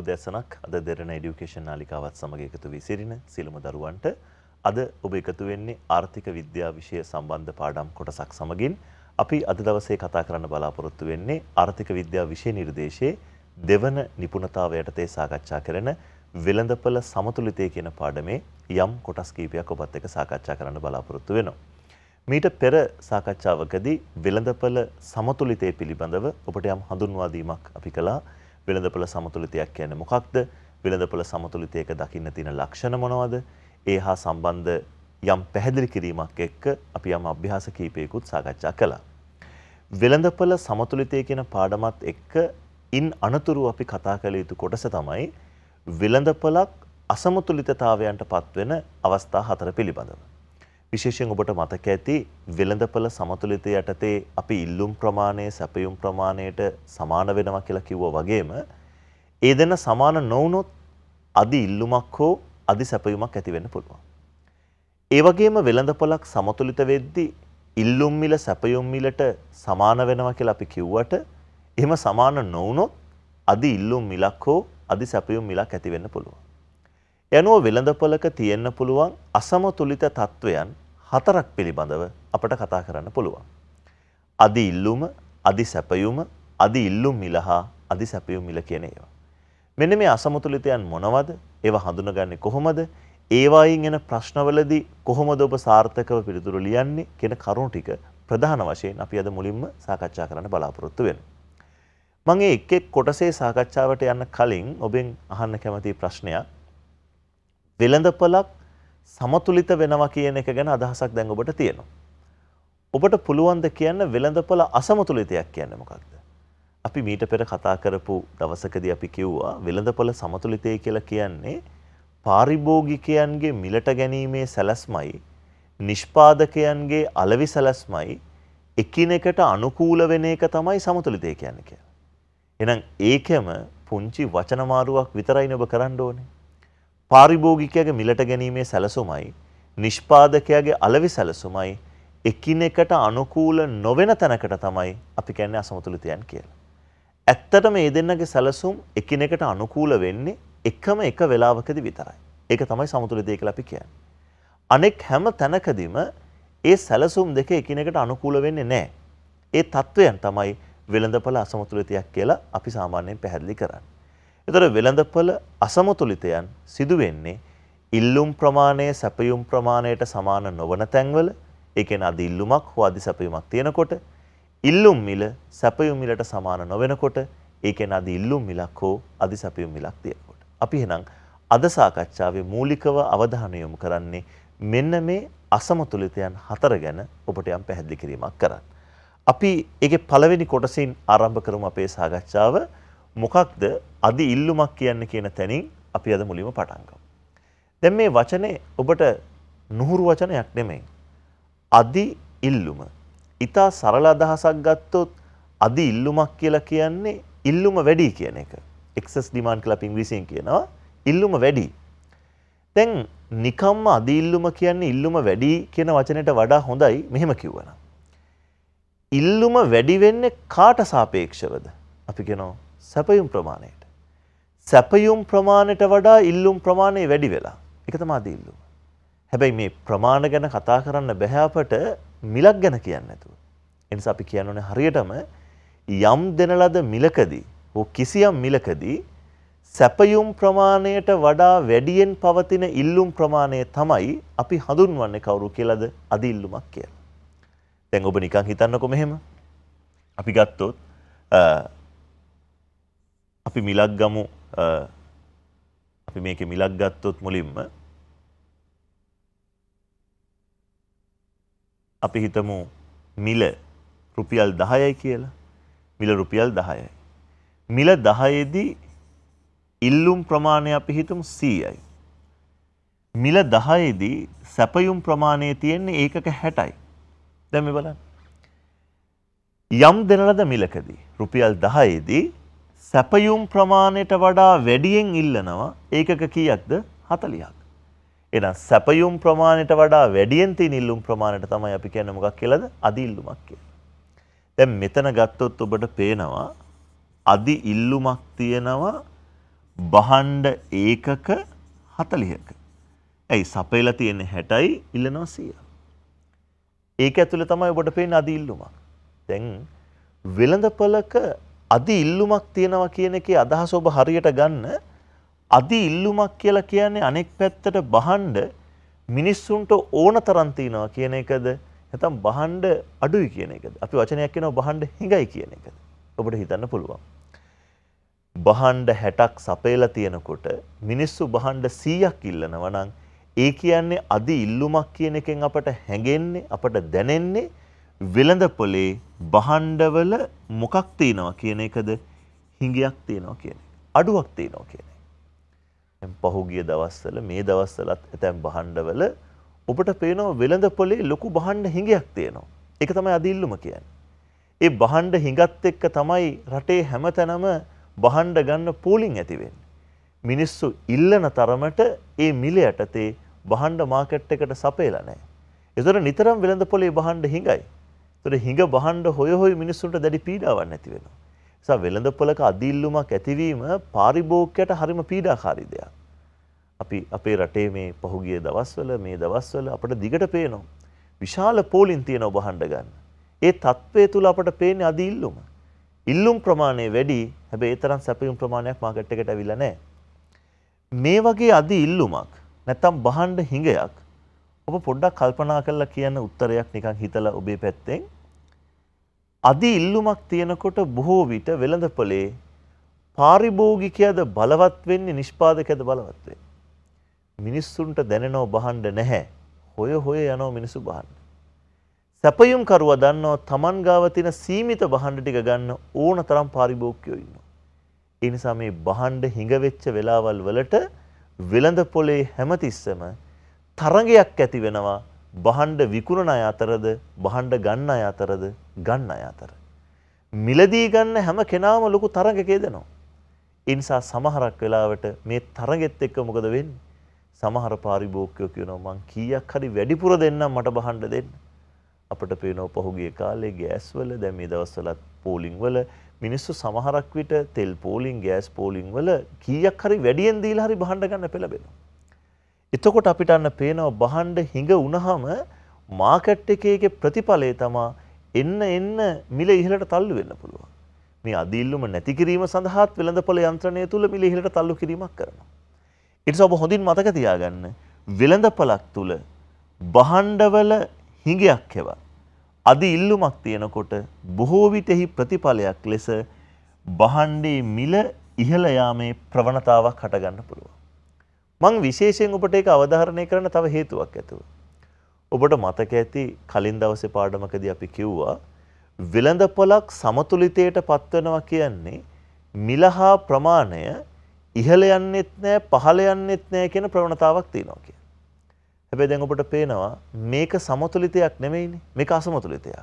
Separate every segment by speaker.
Speaker 1: උදෑසනක් අද දෙරන එඩියුකේෂන් නාලිකාවත් සමඟ එකතු වී සිරින සිළුම දරුවන්ට අද ඔබ එකතු වෙන්නේ ආර්ථික විද්‍යා විෂය සම්බන්ධ පාඩම් කොටසක් සමගින් අපි අද දවසේ කතා කරන්න බලාපොරොත්තු වෙන්නේ ආර්ථික විද්‍යා විෂය නිර්දේශයේ දෙවන නිපුණතාව යටතේ සාකච්ඡා කරන වෙළඳපළ සමතුලිතය කියන පාඩමේ යම් කොටස් කීපයක් ඔබත් එක්ක සාකච්ඡා කරන්න බලාපොරොත්තු වෙනවා. මීට පෙර සාකච්ඡාවකදී වෙළඳපළ සමතුලිතය පිළිබඳව ඔබට යම් හඳුන්වා දීමක් අපි කළා. වෙළඳපොළ සමතුලිතයක් කියන්නේ මොකක්ද? වෙළඳපොළ සමතුලිතයක දකින්න තියෙන ලක්ෂණ මොනවද? ඒ හා සම්බන්ධ යම් පැහැදිලි කිරීමක් එක්ක අපි යම් අභ්‍යාස කීපයකුත් සාකච්ඡා කළා. වෙළඳපොළ සමතුලිතය කියන පාඩමත් එක්ක ඉන් අනතුරු අපි කතා කළ යුතු කොටස තමයි වෙළඳපොළක් අසමතුලිතතාවයන්ට පත්වෙන අවස්ථා හතර පිළිබඳව. විශේෂයෙන් ඔබට මතක ඇති වෙළඳපළ සමතුලිත යටතේ අපි ඉල්ලුම් ප්‍රමාණය සැපයුම් ප්‍රමාණයට සමාන වෙනවා කියලා කිව්වා වගේම ඒ දෙන්න සමාන නොවුනොත් අදි ඉල්ලුමක් හෝ අදි සැපයුමක් ඇති වෙන්න පුළුවන්. ඒ වගේම වෙළඳපළක් සමතුලිත වෙද්දී ඉල්ලුම් මිල සැපයුම් මිලට සමාන වෙනවා කියලා අපි කිව්වට එහෙම සමාන නොවුනොත් අදි ඉල්ලුම් මිලක් හෝ අදි සැපයුම් මිලක් ඇති වෙන්න පුළුවන්. යනුව වෙළඳපොලක තියෙන්න පුළුවන් අසමතුලිත තත්ත්වයන් හතරක් පිළිබඳව අපට කතා කරන්න පුළුවන්. අදි ඉල්ලුම, අදි සැපයුම, අදි ඉල්ලුම් මිල හා අදි සැපයුම් මිල කියන ඒවා. මෙන්න මේ අසමතුලිතයන් මොනවද? ඒවා හඳුනගන්නේ කොහොමද? ඒවායින් එන ප්‍රශ්නවලදී කොහොමද ඔබ සාර්ථකව පිළිතුරු ලියන්නේ කියන කරුණු ටික ප්‍රධාන වශයෙන් අපි අද මුලින්ම සාකච්ඡා කරන්න බලාපොරොත්තු වෙනවා. මම එක් එක් කොටසේ සාකච්ඡාවට යන්න කලින් ඔබෙන් අහන්න කැමති ප්‍රශ්නයක් වෙළඳපලක් සමතුලිත වෙනවා කියන එක ගැන අදහසක් දැන් ඔබට තියෙනවා. ඔබට පුළුවන්ද කියන්න වෙළඳපල අසමතුලිතයක් කියන්නේ මොකක්ද? අපි මීට පෙර කතා කරපු දවසකදී අපි කිව්වා වෙළඳපොළ සමතුලිතය කියලා කියන්නේ පාරිභෝගිකයන්ගේ මිලට ගැනීමේ සැලැස්මයි නිෂ්පාදකයන්ගේ අලවි සැලැස්මයි එකිනෙකට අනුකූල වෙන එක තමයි සමතුලිතය කියන්නේ කියලා. එහෙනම් ඒකෙම පුංචි වචන මාරුවක් විතරයි ඔබ කරන්න ඕනේ. පාරිභෝගිකයාගේ මිලට ගැනීමේ සැලසුමයි නිෂ්පාදකයාගේ අලෙවි සැලසුමයි එකිනෙකට අනුකූල නොවන තැනකට තමයි අපි කියන්නේ අසමතුලිතයන් කියලා. ඇත්තට මේ දෙන්නගේ සැලසුම් එකිනෙකට අනුකූල වෙන්නේ එකම එක වෙලාවකදී විතරයි. ඒක තමයි සමතුලිතය කියලා අපි කියන්නේ. අනෙක් හැම තැනකදීම ඒ සැලසුම් දෙක එකිනෙකට අනුකූල වෙන්නේ නැහැ. ඒ తත්වයන් තමයි වෙළඳපළ අසමතුලිතයක් කියලා අපි සාමාන්‍යයෙන් පැහැදිලි කරන්නේ. එතොට වෙළඳපොළ අසමතුලිතයන් සිදුවෙන්නේ ඉල්ලුම් ප්‍රමාණය සැපයුම් ප්‍රමාණයට සමාන නොවන තැන්වල එකෙන අද ඉල්ලුමක් හෝ අධි සැපයුමක් තියෙනකොට ඉල්ලුම් මිල සැපයුම් මිලට සමාන නොවෙනකොට ඒකෙන අද ඉල්ලුම් මිලක් හෝ අධි සැපයුම් මිලක් තියෙනකොට. අපි එහෙනම් අද සාකච්ඡාවේ මූලිකව අවධානය යොමු කරන්නේ මෙන්න මේ අසමතුලිතයන් හතර ගැන ඔබට යම් පැහැදිලි කිරීමක් කරන්න. අපි ඒකේ පළවෙනි කොටසින් ආරම්භ කරමු අපේ සාකච්ඡාව. මොකක්ද අදි ඉල්ලුමක් කියන්න කියන තැනින් අපි අද මුලිම පටන්ගම්. දැන් මේ වචනේ ඔබට නුහුරු වචනයක් නෙමෙයි. අදි ඉල්ලුම. ඊතා සරල අදහසක් ගත්තොත් අදි ඉල්ලුමක් කියලා කියන්නේ ඉල්ලුම වැඩි කියන එක. excess demand කියලා ඉංග්‍රීසියෙන් කියනවා. ඉල්ලුම වැඩි. දැන් නිකම්ම අදි ඉල්ලුම කියන්නේ ඉල්ලුම වැඩි කියන වචනයට වඩා හොඳයි මෙහෙම කිව්වනම්. ඉල්ලුම වැඩි වෙන්නේ කාට සාපේක්ෂවද? අපි කියනවා සැපයුම් ප්‍රමාණයට. සැපයුම් ප්‍රමාණයට වඩා ඉල්ලුම් ප්‍රමාණය වැඩි වෙලා එක තමා ඉල්ලුම. හැබැයි මේ ප්‍රමාණ ගැන කතා කරන්න බැහැපට මිලක් ගැන කියන්න ඇතුව. එනිසා අපි කියන්න ඕනේ හරියටම යම් දෙන ලද මිලකදී හෝ කිසියම් මිලකදී සැපයුම් ප්‍රමාණයට වඩා වැඩියෙන් පවතින ඉල්ලුම් ප්‍රමාණය තමයි අපි හඳුන්වන්නේ කවුරු කියලාද අද ඉල්ලුමක් කියලා. දැන් ඔබ නිකන් හිතන්නකො මෙහෙම. අපි ගත්තොත් අපි මිලක් ගමු අපි මේක මිලක් ගත්තොත් මුලින්ම අපි හිතමු මිල රුපියල් දහයයි කියලා මිල රුපියල් දහයයි. මිල දහයේදී ඉල්ලුම් ප්‍රමාණය අපි හිතමු සීයයි. මිල දහයේදී සැපයුම් ප්‍රමාණය තියෙන්නේ ඒකක හැටයි. දැම බලන්න. යම් දෙනලද මිලකදී රුපියල් දහයේදී සැපයුම් ප්‍රමාණයට වඩා වැඩියෙන් ඉල්ලනවා ඒකක කීයක්ද හතලියක්. එනම් සැපයුම් ප්‍රමාණයට වඩා වැඩියෙන් තියෙන ඉල්ලුම් ප්‍රමාණයට තමයි අපි කියන්නේ මොකක් කියලාද? අදි ඉල්ලුමක් කියලා. දැන් මෙතන ගත්තොත් ඔබට පේනවා අදි ඉල්ලුමක් තියෙනවා බහණ්ඩ ඒකක 40ක. ඇයි සපයලා තියෙන්නේ 60යි ඉල්ලනවා 100. ඒක ඇතුලේ තමයි ඔබට පේන්නේ අදි ඉල්ලුමක්. දැන් වෙළඳපළක අදි ඉල්ලුමක් තියෙනවා කියන එකේ අදහස ඔබ හරියට ගන්න අදි ඉල්ලුමක් කියලා කියන්නේ අනෙක් පැත්තට බහඬ මිනිස්සුන්ට ඕන තරම් තියනවා කියන එකද නැත්නම් බහඬ අඩුයි කියන එකද අපි වචනයක් කියනවා බහඬ හිඟයි කියන එකද ඔබට හිතන්න පුළුවන් බහඬ 60ක් සපේලා තියෙනකොට මිනිස්සු බහඬ 100ක් ඉල්ලනවා නම් ඒ කියන්නේ අදි ඉල්ලුමක් කියන එකෙන් අපට හැඟෙන්නේ අපට දැනෙන්නේ වෙළඳපොලේ බහන්්ඩවල මොකක් තියනවා කියන එකද හිඟයක් තියනවා කියන අඩුවක් තියනවා කියන. පහුගිය දවස්සල මේ දවස්සලත් ඇතැම් බහන්්ඩවල ඔබට පේනවා වෙළඳ පොලේ ලොකු බහන්්ඩ හිඟයක් තියනවා. එක තමයි අදිල්ලුම කියන්න. ඒ බහන්්ඩ හිඟත් එක්ක තමයි රටේ හැම තැනම බහන්්ඩ ගන්න පූලිින් ඇතිවෙන්. මිනිස්සු ඉල්ලන තරමට ඒ මිලි යටතේ බහන්්ඩ මාකට් එකට සපේලනෑ. එතර නිතරම් වෙළඳ පොලේ බහන්්ඩ හිඟයි. ඒතර හිඟ වහන්න හොය හොය මිනිස්සුන්ට දැඩි පීඩාවක් නැති වෙනවා. නිසා වෙළඳ පොලක අදිල්ලුමක් ඇතිවීම පාරිභෝගිකයට හරිම පීඩාකාරී දෙයක්. අපි අපේ රටේ මේ පහුගිය දවස්වල මේ දවස්වල අපට දිගට පේනවා. විශාල පෝලින් තියෙනවා වහන්න ගන්න. ඒ తත්වයේ තුල අපට පේන්නේ අදිල්ලුම. ඉල්ලුම් ප්‍රමාණය වැඩි හැබැයි ඒ තරම් සැපයුම් ප්‍රමාණයක් මාකට් එකට ඇවිල්ලා නැහැ. මේ වගේ අදි ඉල්ලුමක් නැත්තම් බහන්ඩ හිඟයක් ඔබ පොඩ්ඩක් කල්පනා කරලා කියන උත්තරයක් නිකන් හිතලා ඔබේ පැත්තෙන් අදි ඉල්ලුමක් තියෙනකොට බොහෝ විට වෙළඳපොලේ පාරිභෝගිකයද බලවත් වෙන්නේ නිෂ්පාදකයද බලවත් වෙන්නේ මිනිස්සුන්ට දැනෙනව බහන්න නැහැ හොය හොය යනව මිනිස්සු බහන්න සැපයුම් කරුව දන්නව තමන් ගාව තියෙන සීමිත බහඬ ටික ගන්න ඕන තරම් පාරිභෝගිකයෝ ඉන්නවා. ඒ නිසා මේ බහඬ හිඟ වෙච්ච වෙලාවල් වලට වෙළඳ පොලේ හැමතිස්සම තරගයක් ඇති වෙනවා බහන්ඩ විකුණන අය අතරද බහන්ඩ ගන්න අය අතරද ගන්න අය අතර. මිලදී ගන්න හැම කෙනාම ලොකු තරගකේ දෙනවා. ඉනිසා සමහරක් වෙලාවට මේ තරගෙත් එක්ක මොකද වෙන්න සමහර පාරිභෝක්කයෝ කියනවා මං කීයක් හරි වැඩිපුර දෙන්නම් මට බහන්ඩ දෙන්න. අපට පේනෝ පහුගේ කාලේ ගෑස්වල දැ මේ දවස්සලත් පෝලිං වල මිනිස්සු සමහරක් විට තෙල් පෝලිං ගෑස් පෝලිං වල කීයක් හරි වැඩියෙන් දීලා හරි බහණ්ඩ ගන්න පෙළබෙනවා. එතකොට අපිට අන්න පේනව බහන්ඩ හිඟ වුණහම මාකට් එකේගේ ප්‍රතිඵලය තමා එන්න එන්න මිල ඉහලට තල්ලු වෙන්න පුළුවන්. මේ අදිල්ලුම නැති කිරීම සඳහාත් වෙළඳපොළ යන්ත්‍රණය තුළ මිල ඉහලට තල්ලු කිරීමක් කරනවා. ඉතින් ඔබ හොඳින් මතක තියාගන්න වෙළඳපළක් තුළ බහන්ඩවල හිඟයක් හෙවත් අදි ඉල්ලුමක් තියෙනකොට බොහෝ විටෙහි ප්‍රතිඵලයක් ලෙස බහන්ඩේ මිල ඉහළ යාමේ ප්‍රවණතාවක් හටගන්න පුළුවන්. මං විශේෂයෙන් ඔබට ඒක අවධාරණය කරන තව හේතුවක් ඇතුව. ඔබට මතක ඇති කලින් දවසේ පාඩමකදී අපි කිව්වා වෙළඳපොලක් සමතුලිතයට පත්වනවා කියන්නේ මිලහා ප්‍රමාණය ඉහළ යන්නෙත් නෑ පහළ යන්නෙත් නෑ කියන ප්‍රවණතාවක් තියෙනවා කිය. හැබැයි දැන් ඔබට පේනවා මේක සමතුලිතයක් නෙමෙයිනේ මේක අසමතුලිතයක්.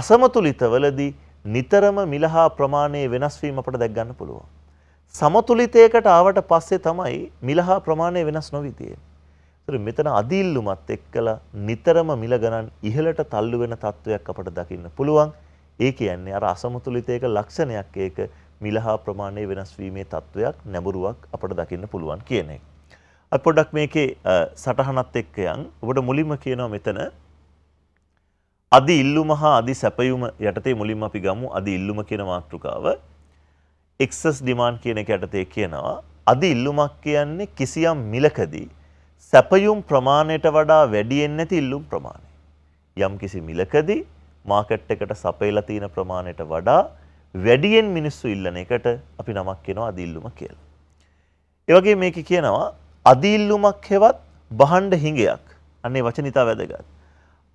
Speaker 1: අසමතුලිතවලදී නිතරම මිලහා ප්‍රමාණයේ වෙනස් වීම අපට දැක් ගන්න පුළුවන්. සමතුලිතයකට ආවට පස්සේ තමයි මිලහා ප්‍රමාණය වෙනස් නොවී තියෙන්නේ. මෙතන අදීල්ලුමත් එක්කලා නිතරම මිල ගණන් ඉහළට තල්ලු වෙන තත්වයක් අපට දකින්න පුළුවන්. ඒ කියන්නේ අර අසමතුලිතයක ලක්ෂණයක් ඒක මිලහා ප්‍රමාණය වෙනස් වීමේ තත්වයක් නැඹුරුවක් අපට දකින්න පුළුවන් කියන එක. අපි පොඩ්ඩක් මේකේ සටහනත් එක්ක යන් ඔබට මුලින්ම කියනවා මෙතන අදි ඉල්ලුම හා අදි සැපයුම යටතේ මුලින්ම අපි ගමු අදි ඉල්ලුම කියන මාතෘකාව එක්සස් ඩිමාන්ඩ් කියන එක යටතේ කියනවා අද ඉල්ලුමක් කියන්නේ කිසියම් මිලකදී සැපයුම් ප්‍රමාණයට වඩා වැඩියෙන් නැති ඉල්ලුම් ප්‍රමාණය. යම් කිසි මිලකදී මාකට් එකට සපයලා තියෙන ප්‍රමාණයට වඩා වැඩියෙන් මිනිස්සු ඉල්ලන එකට අපි නමක් කියනවා අද ඉල්ලුම කියලා. ඒ වගේ මේක කියනවා අද ඉල්ලුමක් හෙවත් බහණ්ඩ හිඟයක්. අනේ වචනිතා වැදගත්.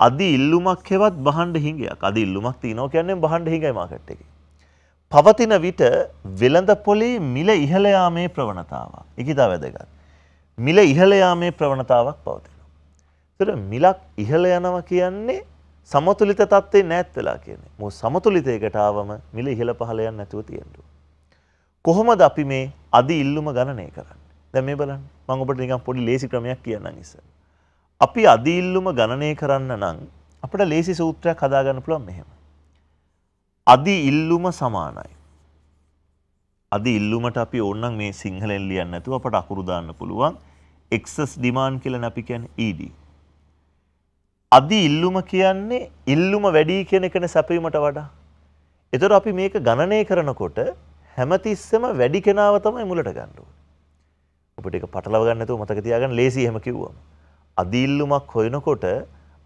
Speaker 1: අද ඉල්ලුමක් හෙවත් බහණ්ඩ හිඟයක්. අද ඉල්ලුමක් තියෙනවා කියන්නේ බහණ්ඩ හිඟයි මාකට් එකේ. පවතින විට වෙළඳ පොලේ මිල ඉහළ යාමේ ප්‍රවණතාවක්. ඉකිතා වැදගත්. මිල ඉහළ යාමේ ප්‍රවණතාවක් පවතිනවා. ඒතර මිලක් ඉහළ යනවා කියන්නේ සමතුලිත තත්ත්වේ නැත් වෙලා කියන්නේ. මො සමතුලිතයකට ආවම මිල ඉහළ පහළ යන්නේ නැතුව තියෙනවා. කොහොමද අපි මේ අදි ඉල්ලුම ගණනය කරන්නේ? දැන් මේ බලන්න. මම ඔබට නිකන් පොඩි ලේසි ක්‍රමයක් කියන්නම් ඉස්සර. අපි අදි ඉල්ලුම ගණනය කරන්න නම් අපිට ලේසි සූත්‍රයක් හදාගන්න පුළුවන් මෙහෙම. අදි ඉල්ලුම සමානයි. අදි ඉල්ලුමට අපි ඕනනම් මේ සිංහලෙන් ලියන්න නැතුව අපට අකුරු දාන්න පුළුවන් excess demand කියලා අපි කියන්නේ ED. අදි ඉල්ලුම කියන්නේ ඉල්ලුම වැඩි කියන එකනේ සැපීමට වඩා. ඒතර අපි මේක ගණනය කරනකොට හැමතිස්සෙම වැඩි කෙනාව තමයි මුලට ගන්න ඕනේ. ඔබට ඒක පටලව ගන්න නැතුව මතක තියාගන්න ලේසි එහෙම කිව්වම. අදි ඉල්ලුමක් හොයනකොට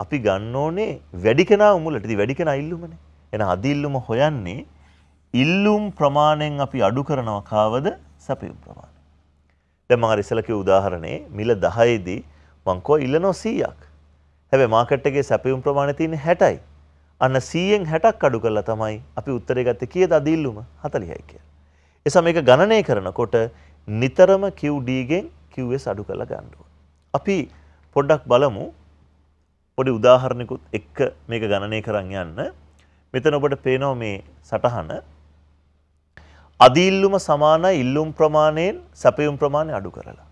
Speaker 1: අපි ගන්න ඕනේ වැඩි කෙනා මුලට. ඉතින් වැඩි කෙනා ඉල්ලුමනේ. එන අදිල්ලුම හොයන්නේ ඉල්ලුම් ප්‍රමාණයෙන් අපි අඩු කරනවා කාවද සැපයුම් ප්‍රමාණය. දැන් මම අර ඉස්සලා කිව්ව උදාහරණේ මිල 10 දී මං කෝ ඉල්ලනවා 100ක්. හැබැයි මාකට් එකේ සැපයුම් ප්‍රමාණය තියෙන්නේ 60යි. අන්න 100න් 60ක් අඩු කරලා තමයි අපි උත්තරේ ගත්තේ කීයද අදිල්ලුම 40යි කියලා. එසම මේක ගණනය කරනකොට නිතරම QD ගෙන් QS අඩු කරලා ගන්න අපි පොඩ්ඩක් බලමු පොඩි උදාහරණයකුත් එක්ක මේක ගණනය කරන් යන්න. මෙතන ඔබට පේනවා මේ සටහන අදීල්ලුම සමානයි ඉල්ලුම් ප්‍රමාණයෙන් සැපයුම් ප්‍රමාණය අඩු කරලා.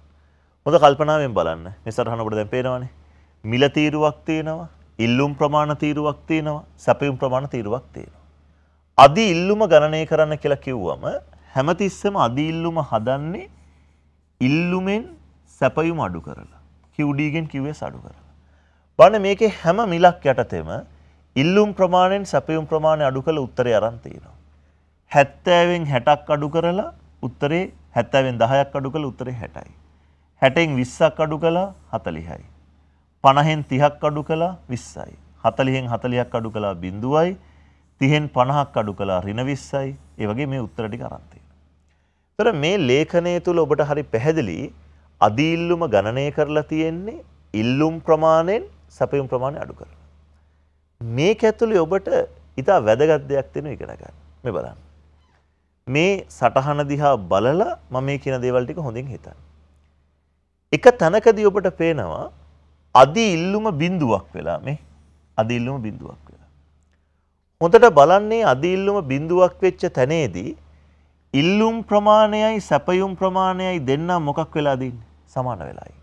Speaker 1: හොඳ කල්පනාවෙන් බලන්න. මේ සටහන ඔබට දැන් පේනවනේ. මිල තීරුවක් තියෙනවා, ඉල්ලුම් ප්‍රමාණ තීරුවක් තියෙනවා, සැපයුම් ප්‍රමාණ තීරුවක් තියෙනවා. අදි ඉල්ලුම ගණනය කරන්න කියලා කිව්වම හැමතිස්සෙම අදි ඉල්ලුම හදන්නේ ඉල්ලුමෙන් සැපයුම් අඩු කරලා. QD ගෙන් QS අඩු කරලා. බලන්න මේකේ හැම මිලක් යටතේම ඉල්ලුම් ප්‍රමාණයෙන් සැපයුම් ප්‍රමාණය අඩු කළ උත්තරේ අරන් තියෙනවා. 70ෙන් 60ක් අඩු කරලා උත්තරේ 70ෙන් 10ක් අඩු කළ උත්තරේ 60යි. 60ෙන් 20ක් අඩු කළා 40යි. 50ෙන් 30ක් අඩු කළා 20යි. 40ෙන් 40ක් අඩු කළා 0යි. 30ෙන් 50ක් අඩු කළා ඍණ 20යි. ඒ වගේ මේ උත්තර ටික අරන් තියෙනවා. මේ ලේඛනය තුල ඔබට හරි පැහැදිලි අදීල්ලුම ගණනය කරලා තියෙන්නේ ඉල්ලුම් ප්‍රමාණයෙන් සැපයුම් ප්‍රමාණය අඩු කරලා. මේක ඇතුළේ ඔබට ඉතා වැදගත් දෙයක් තියෙන ඉගෙන ගන්න. මේ බලන්න. මේ සටහන දිහා බලලා මම මේ කියන දේවල් ටික හොඳින් හිතන්න. එක තැනකදී ඔබට පේනවා අදි ඉල්ලුම බිඳුවක් වෙලා මේ අදි ඉල්ලුම බිඳුවක් වෙලා. හොඳට බලන්නේ අදි ඉල්ලුම බිඳුවක් වෙච්ච තැනේදී ඉල්ලුම් ප්‍රමාණයයි සැපයුම් ප්‍රමාණයයි දෙන්නා මොකක් වෙලාද ඉන්නේ? සමාන වෙලායි.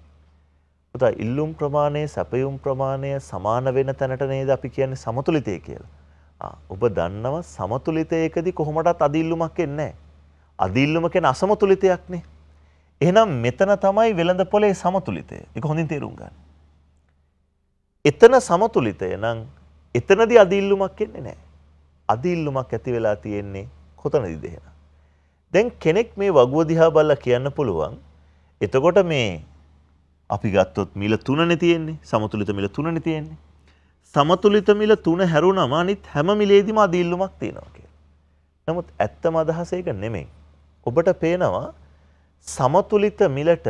Speaker 1: පුතා ඉල්ලුම් ප්‍රමාණය සැපයුම් ප්‍රමාණය සමාන වෙන තැනට නේද අපි කියන්නේ සමතුලිතය කියලා. ඔබ දන්නවා සමතුලිතයකදී කොහොමටත් අදිල්ලුමක් එන්නේ නැහැ. අදිල්ලුම කියන්නේ අසමතුලිතයක්නේ. එහෙනම් මෙතන තමයි වෙළඳ පොලේ සමතුලිතය. ඒක හොඳින් තේරුම් ගන්න. එතන සමතුලිතය නම් එතනදී අදිල්ලුමක් එන්නේ නැහැ. අදිල්ලුමක් ඇති වෙලා තියෙන්නේ කොතනදීද එහෙනම්? දැන් කෙනෙක් මේ වගුව දිහා බලලා කියන්න පුළුවන්. එතකොට මේ අපි ගත්තොත් මිල තුනනේ තියෙන්නේ. සමතුලිත මිල තුනනේ තියෙන්නේ. සමතුලිත මිල තුන හැරුණම අනිත් හැම මිලේදීම අදීල්ලුමක් තියෙනවා කියලා. නමුත් ඇත්තම අදහස ඒක නෙමෙයි. ඔබට පේනවා සමතුලිත මිලට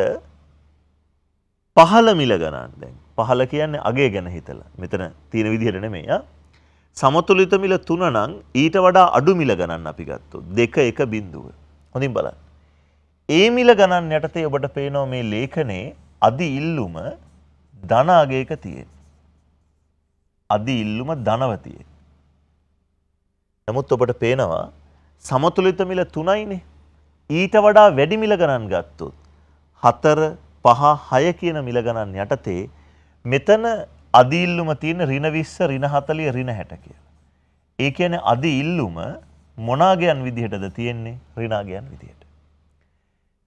Speaker 1: පහළ මිල ගණන් දැන්. පහළ කියන්නේ අගේ ගැන හිතලා. මෙතන තියෙන විදිහට නෙමෙයි ආ. සමතුලිත මිල තුන නම් ඊට වඩා අඩු මිල ගණන් අපි ගත්තොත් දෙක එක බිඳුව. හොඳින් බලන්න. ඒ මිල ගණන් යටතේ ඔබට පේනවා මේ ලේඛනයේ අදි ඉල්ලුම ධනාගේක තියෙන්. අදි ඉල්ලුම ධනවතියෙන්. නමුත් ඔබට පේනවා සමතුලිත මිල තුනයිනේ ඊට වඩා වැඩි මිල ගණන් ගත්තොත් හතර පහ හය කියන මිල ගණන් යටතේ මෙතන අදි ඉල්ලුම තියෙන ඍණ 20 ඍණ 40 ඍණ 60 කියලා. ඒ කියන්නේ අදි ඉල්ලුම මොනාගයන් විදිහටද තියෙන්නේ ඍණාගයන් විදිහට.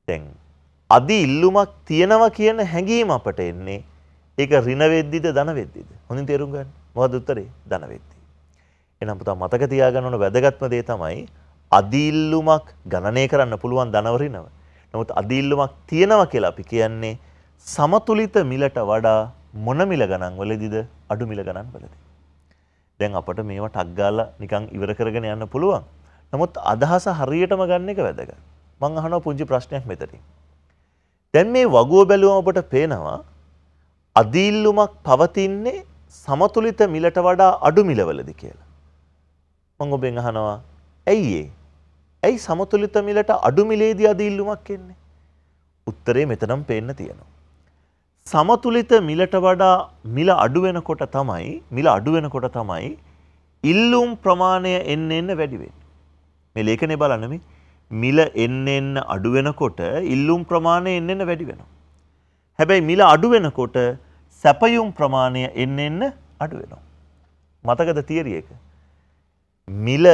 Speaker 1: දැන් අදි ඉල්ලුමක් තියෙනවා කියන හැඟීම අපට එන්නේ ඒක ඍණ වෙද්දිද ධන වෙද්දිද හොඳින් තේරුම් ගන්න මොකද උත්තරේ ධන වෙද්දි එහෙනම් පුතා මතක තියාගන්න ඕන වැදගත්ම දේ තමයි අදි ඉල්ලුමක් ගණනය කරන්න පුළුවන් ධනව ඍණව නමුත් අදි ඉල්ලුමක් තියෙනවා කියලා අපි කියන්නේ සමතුලිත මිලට වඩා මොන මිල ගණන් වලදීද අඩු මිල ගණන් වලදී දැන් අපට මේවා ටක් ගාලා නිකන් ඉවර කරගෙන යන්න පුළුවන් නමුත් අදහස හරියටම ගන්න එක වැදගත් මං අහනවා පුංචි ප්‍රශ්නයක් මෙතනින් දැන් මේ වගුව බැලුවම ඔබට පේනවා අදීල්ලුමක් පවතින්නේ සමතුලිත මිලට වඩා අඩු මිලවලද කියලා. මං ඔබෙන් අහනවා ඇයි ඒ? ඇයි සමතුලිත මිලට අඩු මිලේදී අදීල්ලුමක් එන්නේ? උත්තරේ මෙතනම පේන්න තියෙනවා. සමතුලිත මිලට වඩා මිල අඩු වෙනකොට තමයි මිල අඩු වෙනකොට තමයි ඉල්ලුම් ප්‍රමාණය එන්න එන්න වැඩි වෙන්නේ. මේ ලේඛනේ බලන්න මේ මිල එන්න එන්න අඩු වෙනකොට ඉල්ලුම් ප්‍රමාණය එන්න එන්න වැඩි වෙනවා. හැබැයි මිල අඩු වෙනකොට සැපයුම් ප්‍රමාණය එන්න එන්න අඩු වෙනවා. මතකද තියරිය එක. මිල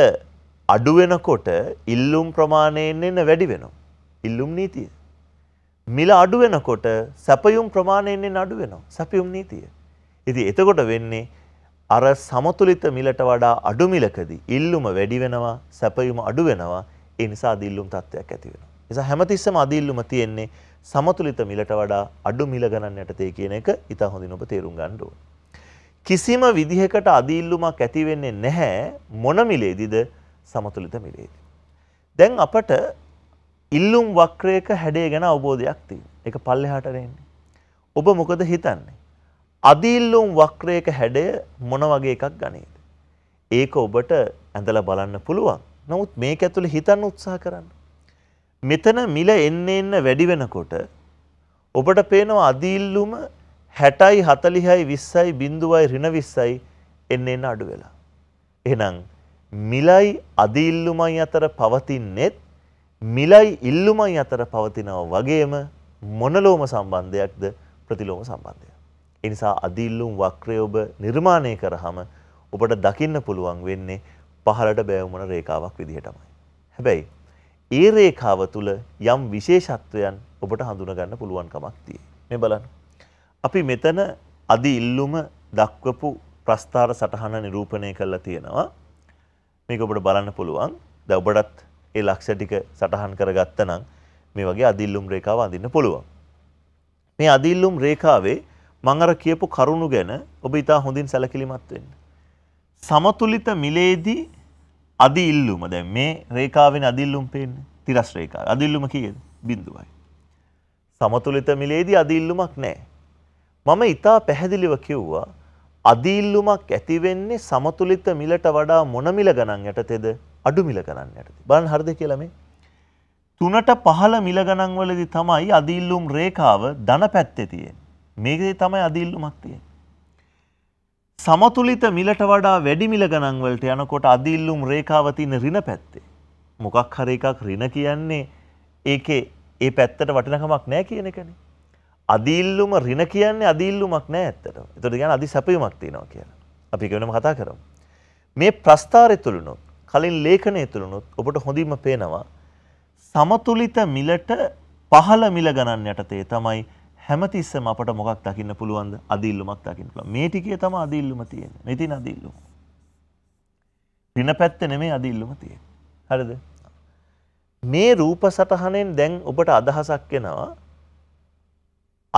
Speaker 1: අඩු වෙනකොට ඉල්ලුම් ප්‍රමාණය එන්න එන්න වැඩි වෙනවා. ඉල්ලුම් නීතිය. මිල අඩු වෙනකොට සැපයුම් ප්‍රමාණය එන්න එන්න අඩු වෙනවා. සැපයුම් නීතිය. ඉතින් එතකොට වෙන්නේ අර සමතුලිත මිලට වඩා අඩු මිලකදී ඉල්ලුම වැඩි වෙනවා, සැපයුම අඩු වෙනවා. ඒ නිසා අදීල්ලුම් තත්ත්වයක් ඇති වෙනවා. නිසා හැමතිස්සම අදීල්ලුම තියෙන්නේ සමතුලිත මිලට වඩා අඩු මිල ගණන් යටතේ කියන එක ඉතා හොඳින් ඔබ තේරුම් ගන්න ඕනේ. කිසිම විදිහකට අදීල්ලුමක් ඇති වෙන්නේ නැහැ මොන මිලේදීද සමතුලිත මිලේදී. දැන් අපට ඉල්ලුම් වක්‍රයක හැඩේ ගැන අවබෝධයක් තියෙනවා. ඒක පල්ලෙහාට එන්නේ. ඔබ මොකද හිතන්නේ? අදීල්ලුම් වක්‍රයක හැඩය මොන වගේ එකක් ගනේද? ඒක ඔබට ඇඳලා බලන්න පුළුවන්. නමුත් මේක ඇතුළේ හිතන්න උත්සාහ කරන්න. මෙතන මිල එන්න එන්න වැඩි වෙනකොට ඔබට පේනවා අදීල්ලුම 60යි 40යි 20යි 0යි ඍණ 20යි එන්න එන්න අඩු වෙලා. එහෙනම් මිලයි අදීල්ලුමයි අතර පවතින්නේත් මිලයි ඉල්ලුමයි අතර පවතිනවා වගේම මොනලෝම සම්බන්ධයක්ද ප්‍රතිලෝම සම්බන්ධය. එනිසා අදීල්ලුම් වක්‍රය ඔබ නිර්මාණය කරාම ඔබට දකින්න පුළුවන් වෙන්නේ පහළට බෑවුමන රේකාවක් විදිහටමයි. හැබැයි ඒ රේකාව තුළ යම් විශේෂත්වයන් ඔබට හඳුනගන්න පුළුවන්කමක් තිය. මෙ බලන්න. අපි මෙතන අදි ඉල්ලුම දක්වපු ප්‍රස්ථාර සටහන නිරූපණය කරලා තියෙනවා. මේක ඔබට බලන්න පුළුවන් ද ඔබටත් ඒ ලක්ෂ ටික සටහන් කරගත්ත නම් මේ වගේ අදිල්ලුම් රේකාව අඳන්න පුළුවන්. මේ අදිල්ලුම් රේකාවේ මං අර කියපු කරුණු ගැන ඔබ ඉතා හොඳින් සැලකිලිමත් වෙන්න. සමතුලිත මිලේදී අදි ඉල්ලුම දැන් මේ රේඛාවෙන් අදිල්ලුම් පේන්නේ තිරස් රේඛාව. අදිල්ලුම කීයද? බිඳුවයි. සමතුලිත මිලේදී අදිල්ලුමක් නැහැ. මම ඊටා පැහැදිලිව කිව්වා අදිල්ලුමක් ඇති වෙන්නේ සමතුලිත මිලට වඩා මොන මිල ගණන් යටතේද? අඩු මිල ගණන් යටතේ. බලන්න හරිද කියලා මේ. 3ට 15 මිල ගණන් වලදී තමයි අදිල්ලුම් රේඛාව ධන පැත්තේ තියෙන්නේ. මේකේ තමයි අදිල්ලුමක් තියෙන්නේ. සමතුලිත මිලට වඩා වැඩි මිල ගණන්වලට යනකොට අදිල්ලුම් රේඛාවතින රින පැත්තේ. මොකක් හර එකක් රින කියන්නේ ඒකේ ඒ පැත්තට වටිනකමක් නෑ කියන එකන. අදිල්ලුම රින කියන්නේ අදිල්ලුමක් නෑ ඇත්තට එතට ගැන අධි සැපීමක් තියෙනවා කියලා අපි ගවනම කතා කරම්. මේ ප්‍රස්ථාරය තුළුණුත් කලින් ලේඛනය තුළුණුත් ඔබට හොඳින්ම පේනවා සමතුලිත මිලට පහළ මිල ගණන් යටතේ තමයි හැමතිස්සම අපට මොකක් දකින්න පුළුවන්ද අදිල්ලුමක් දකින්න පුළුවන්. මේ ටිකේ තමයි අදිල්ලුම තියෙන්නේ. මේ තියෙන අදිල්ලුම. ඍණ පැත්ත නෙමෙයි අදිල්ලුම තියෙන්නේ. හරිද? මේ රූප සටහනෙන් දැන් ඔබට අදහසක් එනවා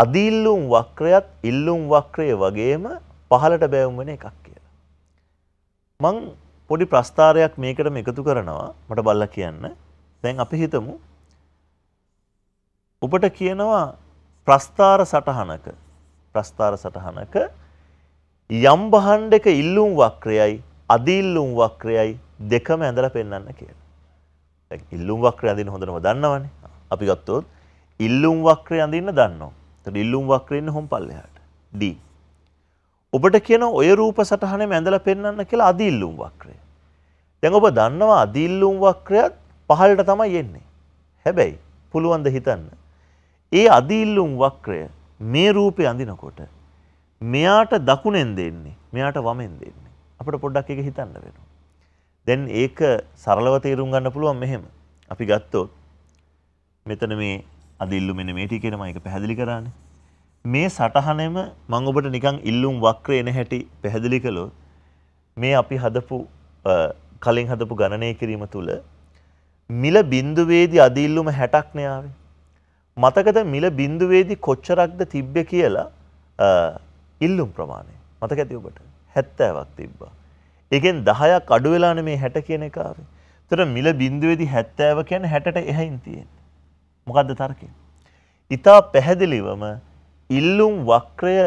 Speaker 1: අදිල්ලුම් වක්‍රයත් ඉල්ලුම් වක්‍රය වගේම පහලට බැවුම් වෙන එකක් කියලා. මං පොඩි ප්‍රස්ථාරයක් මේකටම එකතු කරනවා මට බල්ලා කියන්න. දැන් අපි හිතමු ඔබට කියනවා ප්‍රස්ථාර සටහනක ප්‍රස්ථාර සටහනක යම් බහන්ඩක ඉල්ලුම් වක්‍රයයි අදීල්ලුම් වක්‍රයයි දෙකම ඇඳල පෙන්න්න කියලා. ඉල්ලුම් වක්‍ර අඳන්න හොඳනම දන්නවන අපි ගත්තොත් ඉල්ලුම් වක්‍රය අඳන්න දන්නවා ත ඉල්ලුම් වක්‍රයන්න හොම් පල්ලෙහට දී. ඔබට කියන ඔය රූප සටහන ඇඳල පෙන්න්න කියලා අදීල්ලුම් වක්‍රය. දැන් ඔබ දන්නවා අදීල්ලුම් වක්‍රයත් පහල්ට තමයි යෙන්නේ. හැබැයි පුළුවන්ද හිතන්න ඒ අදීල්ලුම් වක්‍රය මේ රූපය අඳිනකොට මෙයාට දකුණෙන් දෙන්නේ මෙයාට වමෙන් දෙන්නේ අපට පොඩ්ඩක් එක හිතන්න වෙනවා. දැන් ඒක සරලව තේරුම් ගන්න පුළුවන් මෙහෙම. අපි ගත්තොත් මෙතන මේ අදිල්ලු මෙන්න මේ ටිකේ තමයි ඒක පැහැදිලි කරන්නේ. මේ සටහනෙම මම ඔබට නිකන් ඉල්ලුම් වක්‍රේ එන හැටි පැහැදිලි කළොත් මේ අපි හදපු කලින් හදපු ගණනය කිරීම තුළ මිල බිඳුවේදී අදිල්ලුම 60ක් නේ ආවේ. මතකද මිල බින්දුවේදී කොච්චරක්ද තිබ්බ කියලා ඉල්ලුම් ප්‍රමාණය මතක ඇති ඔබට හැත්තෑවක් තිබ්බා. එකෙන් දහයක් අඩු වෙලාන මේ හැට කියන කාරය. තොර මිල බින්දුවේදී හැත්තෑව කියන හැට එහැයින් තියෙන්. මොකක්ද තර්කය. ඉතා පැහැදිලිවම ඉල්ලුම් වක්‍රය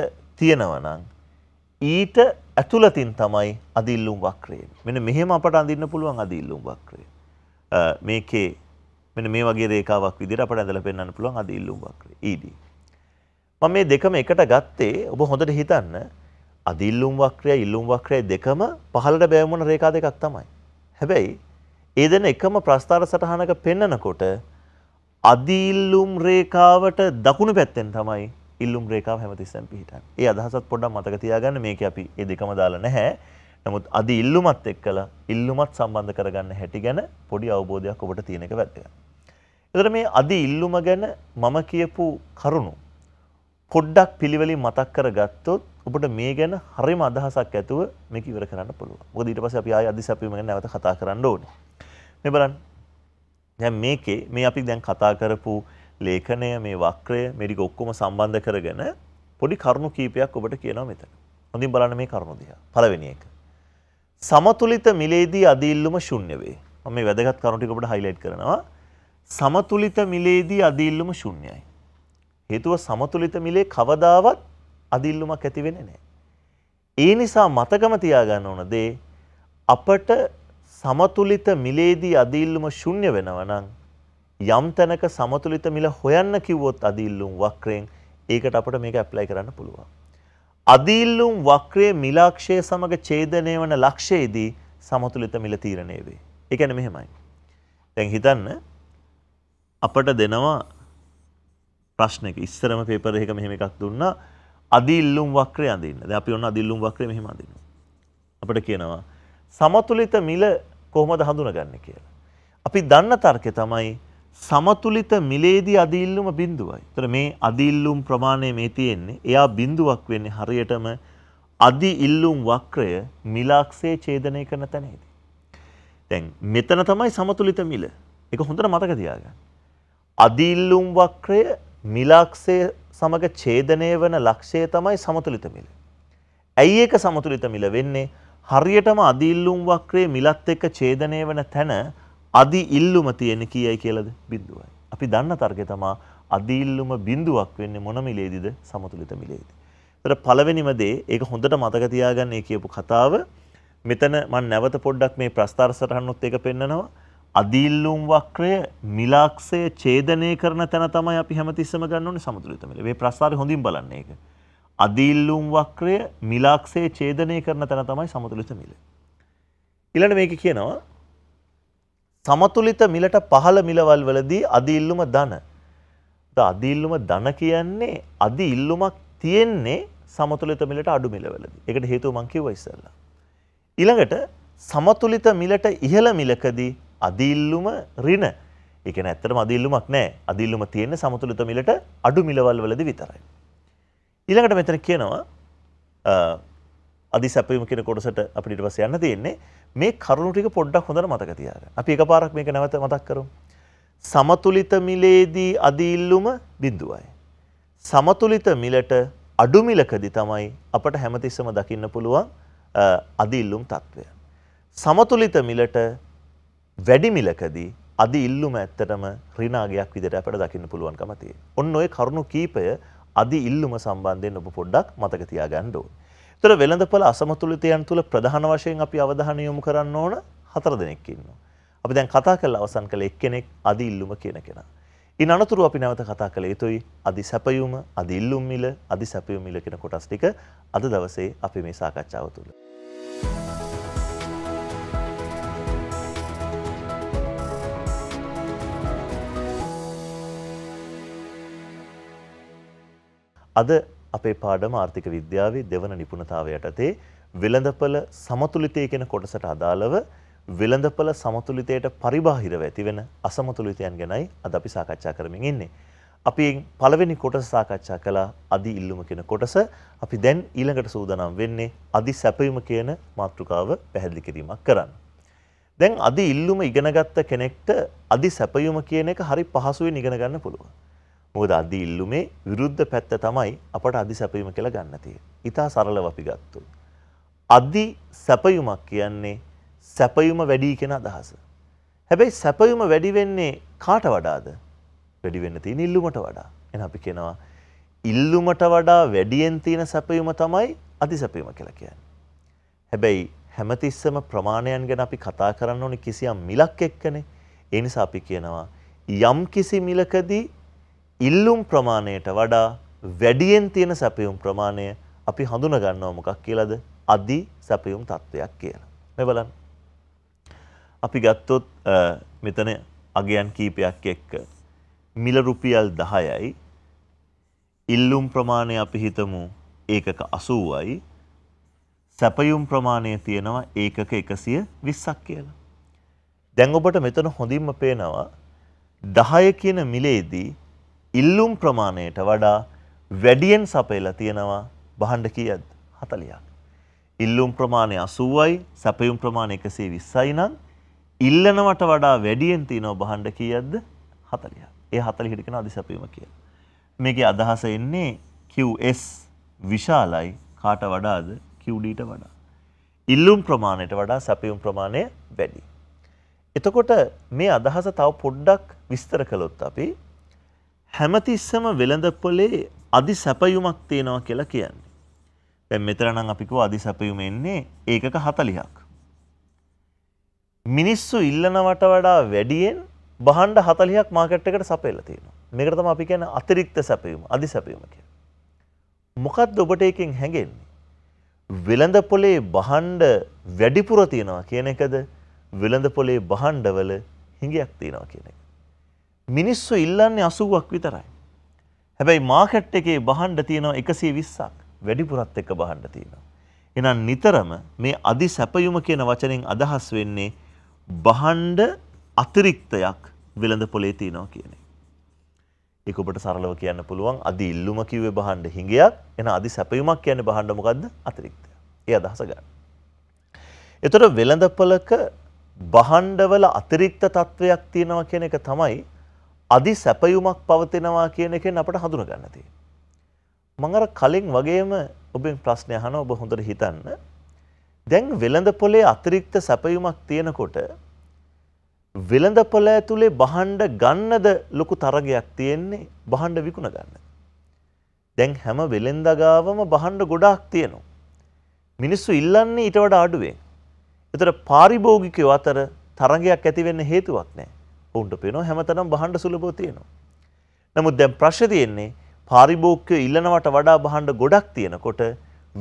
Speaker 1: තියෙනවනං ඊට ඇතුළතින් තමයි අදිල්ලුම් වක්‍රයෙන් මෙන මෙහෙම අපට අඳන්න පුළුවන් අදිල්ලුම් වක්‍රය මේකේ මෙන්න මේ වගේ රේකාවක් විදිහට අපට ඇඳලා පෙන්වන්න පුළුවන් අද ඉල්ලුම් වක්‍රය ED. මම මේ දෙකම එකට ගත්තේ ඔබ හොඳට හිතන්න අද ඉල්ලුම් වක්‍රය ඉල්ලුම් වක්‍රය දෙකම පහළට බැවුම් වන රේඛා දෙකක් තමයි. හැබැයි ඒ දෙන එකම ප්‍රස්ථාර සටහනක පෙන්නකොට අදීල්ලුම් රේඛාවට දකුණු පැත්තෙන් තමයි ඉල්ලුම් රේඛාව හැමතිස්සෙම පිහිටන්නේ. ඒ අදහසත් පොඩ්ඩක් මතක තියාගන්න මේකේ අපි මේ දෙකම දාලා නැහැ. නමුත් අදි ඉල්ලුමත් එක්කලා ඉල්ලුමත් සම්බන්ධ කරගන්න හැටි ගැන පොඩි අවබෝධයක් ඔබට තියෙන එක වැදගත්. එතර මේ අදි ඉල්ලුම ගැන මම කියපු කරුණු පොඩ්ඩක් පිළිවෙලින් මතක් කරගත්තොත් ඔබට මේ ගැන හරිම අදහසක් ඇතුව මේක ඉවර කරන්න පුළුවන්. මොකද ඊට පස්සේ අපි ආයෙ අදි සැපීම ගැන නැවත කතා කරන්න ඕනේ. මේ බලන්න. දැන් මේකේ මේ අපි දැන් කතා කරපු ලේඛනය මේ වක්‍රය මේ ටික ඔක්කොම සම්බන්ධ කරගෙන පොඩි කරුණු කීපයක් ඔබට කියනවා මෙතන. හොඳින් බලන්න මේ කරුණු දිහා. පළවෙනි එක. සමතුලිත මිලේදී අදි ඉල්ලුම ශුන්‍ය වේ. මම මේ වැදගත් කරුණු ටික ඔබට highlight කරනවා. සමතුලිත මිලේදී අදීල්ලුම ශුන්‍යයි. හේතුව සමතුලිත මිලේ කවදාවත් අදිල්ලුමක් ඇති වෙන්නේ නැහැ. ඒ නිසා මතකම තියාගන්න ඕන දේ අපට සමතුලිත මිලේදී අදිල්ලුම ශුන්‍ය වෙනවා නම් යම් තැනක සමතුලිත මිල හොයන්න කිව්වොත් අදිල්ලුම් වක්‍රයෙන් ඒකට අපට මේක ඇප්ලයි කරන්න පුළුවන්. අදිල්ලුම් වක්‍රයේ මිලාක්ෂය සමග ඡේදනය වන ලක්ෂයේදී සමතුලිත මිල තීරණය වේ. ඒ කියන්නේ මෙහෙමයි. දැන් හිතන්න අපට දෙනවා ප්‍රශ්නක ඉස්සරම පේපර එක මෙහෙම එකක් දුන්න අදිල්ලුම් වක්‍රය අඳන්න ද අපි ඔන්න අදිල්ලුම් වක්‍රය මෙහෙම අඳන්න අපට කියනවා සමතුලිත මිල කොහොමද හඳුන ගන්න කියලා. අපි දන්න තර්කය තමයි සමතුලිත මිලේදී අදිල්ලුම බිඳුවයි. තොර මේ අදිල්ලුම් ප්‍රමාණය මේ තියෙන්නේ එයා බිඳුවක් වෙන්නේ හරියටම අදි ඉල්ලුම් වක්‍රය මිලාක්ෂේ ඡේදනය කරන තැනේදී. දැන් මෙතන තමයි සමතුලිත මිල. ඒක හොඳට මතක තියාගන්න. අදීල්ලුම් වක්‍රය මිලක්ෂය සමග ඡේදනය වන ලක්ෂය තමයි සමතුලිත මිල. ඇයි ඒක සමතුලිත මිල වෙන්නේ? හරියටම අදීල්ලුම් වක්‍රයේ මිලත් එක්ක ඡේදනය වන තැන අදි ඉල්ලුම තියෙන කීයයි කියලාද? බිඳුවයි. අපි දන්න තර්කය තමයි අදීල්ලුම බිඳුවක් වෙන්නේ මොන මිලේදීද? සමතුලිත මිලේදී. ඒතර පළවෙනිම දේ ඒක හොඳට මතක තියාගන්න ඒ කියපු කතාව මෙතන මම නැවත පොඩ්ඩක් මේ ප්‍රස්තාර සටහනොත් ඒක පෙන්නනවා. අදීල්ලුම් වක්‍රය මිලාක්ෂය ඡේදනය කරන තැන තමයි අපි හැමතිස්සම ගන්න ඕනේ සමතුලිත මිල. මේ ප්‍රස්තාරය හොඳින් බලන්න ඒක. අදීල්ලුම් වක්‍රය මිලාක්ෂය ඡේදනය කරන තැන තමයි සමතුලිත මිල. ඊළඟ මේක කියනවා සමතුලිත මිලට පහළ මිලවල් වලදී අදීල්ලුම ධන. ද අදීල්ලුම ධන කියන්නේ අදි ඉල්ලුමක් තියෙන්නේ සමතුලිත මිලට අඩු මිලවලදී. ඒකට හේතුව මං කිව්වා ඉස්සෙල්ලා. ඊළඟට සමතුලිත මිලට ඉහළ මිලකදී අදිල්ලුම රින එකන ඇත්තට මදිල්ලුමක් නෑ අදිල්ලුම තියෙන සමතුලිත මිලට අඩු මිලවල් වලද විතරයි. ඊළඟට මෙතන කියනවා අධි සැපීම කියන කොටසට අපිට පස්සේ යන්න තියෙන්නේ මේ කරුණු ටික පොඩ්ඩක් හොඳට මතක තියාගන්න. අපි එකපාරක් මේක නැවත මතක් කරමු. සමතුලිත මිලේදී අදිල්ලුම බිඳුවයි. සමතුලිත මිලට අඩු මිලකදී තමයි අපට හැමතිස්සම දකින්න පුළුවන් අදිල්ලුම් තත්ත්වය. සමතුලිත මිලට වැඩිමිලකදී අද ඉල්ලුම ඇත්තටම ක්‍රීනාගයක් විදිට අපට දකින්න පුළුවන්කම තියෙන. ඔන්න ඔය කරුණු කීපය අද ඉල්ලුම සම්බන්ධයෙන් ඔබ පොඩ්ඩක් මතක තියාගන්න ඕන. ඒතර වෙළඳපොළ අසමතුලිතයන් තුල ප්‍රධාන වශයෙන් අපි අවධානය යොමු කරන්න ඕන හතර දෙනෙක් ඉන්නවා. අපි දැන් කතා කරලා අවසන් කළ එක්කෙනෙක් අද ඉල්ලුම කියන කෙනා. ඉන් අනතුරු අපි නැවත කතා කළ යුතුයි අදි සැපයුම අදි ඉල්ලුම් මිල අදි සැපයුම් මිල කියන කොටස් ටික අද දවසේ අපි මේ සාකච්ඡාව තුළ අද අපේ පාඩම ආර්ථික විද්‍යාවේ දෙවන නිපුණතාවය යටතේ වෙළඳපළ සමතුලිතය කියන කොටසට අදාළව වෙළඳපළ සමතුලිතයට පරිබාහිරව ඇතිවෙන අසමතුලිතයන් ගැනයි අද අපි සාකච්ඡා කරමින් ඉන්නේ. අපි පළවෙනි කොටස සාකච්ඡා කළා අදි ඉල්ලුම කියන කොටස. අපි දැන් ඊළඟට සූදානම් වෙන්නේ අදි සැපයීම කියන මාතෘකාව පැහැදිලි කිරීමක් කරන්න. දැන් අදි ඉල්ලුම ඉගෙනගත්ත කෙනෙක්ට අදි සැපයීම කියන එක හරි පහසුවෙන් ඉගෙන ගන්න පුළුවන්. මොකද අදි ඉල්ලුමේ විරුද්ධ පැත්ත තමයි අපට අදි සැපයීම කියලා ගන්න තියෙන්නේ. ඊට සරලව අපි ගත්තොත්. අදි සැපයීමක් කියන්නේ සැපයීම වැඩි කියන අදහස. හැබැයි සැපයීම වැඩි වෙන්නේ කාට වඩාද? වැඩි වෙන්න තියෙන ඉල්ලුමට වඩා. එහෙනම් අපි කියනවා ඉල්ලුමට වඩා වැඩියෙන් තියෙන සැපයීම තමයි අදි සැපයීම කියලා කියන්නේ. හැබැයි හැමතිස්සම ප්‍රමාණයන් ගැන අපි කතා කරන්න ඕනේ කිසියම් මිලක් එක්කනේ. ඒ නිසා අපි කියනවා යම් කිසි මිලකදී ඉල්ලුම් ප්‍රමාණයට වඩා වැඩියෙන් තියෙන සැපයුම් ප්‍රමාණය අපි හඳුන ගන්නවා මොකක් කියලාද අධි සැපයුම් තත්ත්වයක් කියලා. මේ බලන්න. අපි ගත්තොත් මෙතන අගයන් කීපයක් එක්ක මිල රුපියල් 10යි ඉල්ලුම් ප්‍රමාණය අපි හිතමු ඒකක 80යි සැපයුම් ප්‍රමාණය තියෙනවා ඒකක 120ක් කියලා. දැන් ඔබට මෙතන හොඳින්ම පේනවා 10 කියන මිලේදී ඉල්ලුම් ප්‍රමාණයට වඩා වැඩියෙන් සපයලා තියෙනවා බහණ්ඩ කීයද? 40ක්. ඉල්ලුම් ප්‍රමාණය 80යි, සැපයුම් ප්‍රමාණය 120යි නම් ඉල්ලනවට වඩා වැඩියෙන් තියෙනවා බහණ්ඩ කීයද? 40ක්. ඒ 40ට කියන අධිසැපයුම කියලා. මේකේ අදහස එන්නේ QS විශාලයි කාට වඩාද? QD වඩා. ඉල්ලුම් ප්‍රමාණයට වඩා සැපයුම් ප්‍රමාණය වැඩි. එතකොට මේ අදහස තව පොඩ්ඩක් විස්තර කළොත් අපි හැමතිස්සම වෙළඳ පොලේ අධි සැපයුමක් තියෙනවා කියලා කියන්නේ. දැන් මෙතරනම් අපි කිව්වා අධි සැපයුම එන්නේ ඒකක 40ක්. මිනිස්සු ඉල්ලනවට වඩා වැඩියෙන් බහණ්ඩ 40ක් මාකට් එකට සපයලා තියෙනවා. මේකට තමයි අපි කියන්නේ අතිරික්ත සැපයුම, අධි සැපයුම කියලා. මොකද්ද ඔබට එකෙන් හැඟෙන්නේ? වෙළඳ පොලේ බහණ්ඩ වැඩිපුර තියෙනවා කියන එකද? වෙළඳ පොලේ බහණ්ඩවල හිඟයක් තියෙනවා කියන එක. මිනිස්සු ඉල්ලන්නේ 80ක් විතරයි. හැබැයි මාකට් එකේ බහන්න තියෙනවා 120ක්. වැඩිපුරත් එක්ක බහන්න තියෙනවා. එහෙනම් නිතරම මේ අදි සැපයුම කියන වචනෙන් අදහස් වෙන්නේ බහඬ අතිරික්තයක් වෙළඳ පොලේ තියෙනවා කියන එක. ඒක ඔබට සරලව කියන්න පුළුවන් අදි ඉල්ලුම කිව්වේ බහඬ හිඟයක් එන අදි සැපයුමක් කියන්නේ බහඬ මොකද්ද අතිරික්තය. ඒ අදහස ගන්න. ඒතර වෙළඳ පොලක බහඬවල අතිරික්ත තත්වයක් තියෙනවා කියන එක තමයි අදි සැපයුමක් පවතිනවා කියන එකෙන් අපට හඳුන ගන්න තියෙන. මම අර කලින් වගේම ඔබෙන් ප්‍රශ්නය අහන ඔබ හොඳට හිතන්න. දැන් වෙළඳ පොලේ අතිරික්ත සැපයුමක් තියෙනකොට වෙළඳ පොල ඇතුලේ බහණ්ඩ ගන්නද ලොකු තරගයක් තියෙන්නේ බහණ්ඩ විකුණ ගන්න. දැන් හැම වෙළෙන්දගාවම බහණ්ඩ ගොඩාක් තියෙනවා. මිනිස්සු ඉල්ලන්නේ ඊට වඩා අඩුවෙන්. ඒතර පාරිභෝගිකයෝ අතර තරගයක් ඇති වෙන්න හේතුවක් නැහැ. ඔවුන්ට පේනවා හැමතනම් බහන්ඩ සුලභව තියෙනවා. නමුත් දැන් ප්‍රශ්න තියෙන්නේ පාරිභෝගිකය ඉල්ලනවට වඩා බහන්ඩ ගොඩක් තියෙනකොට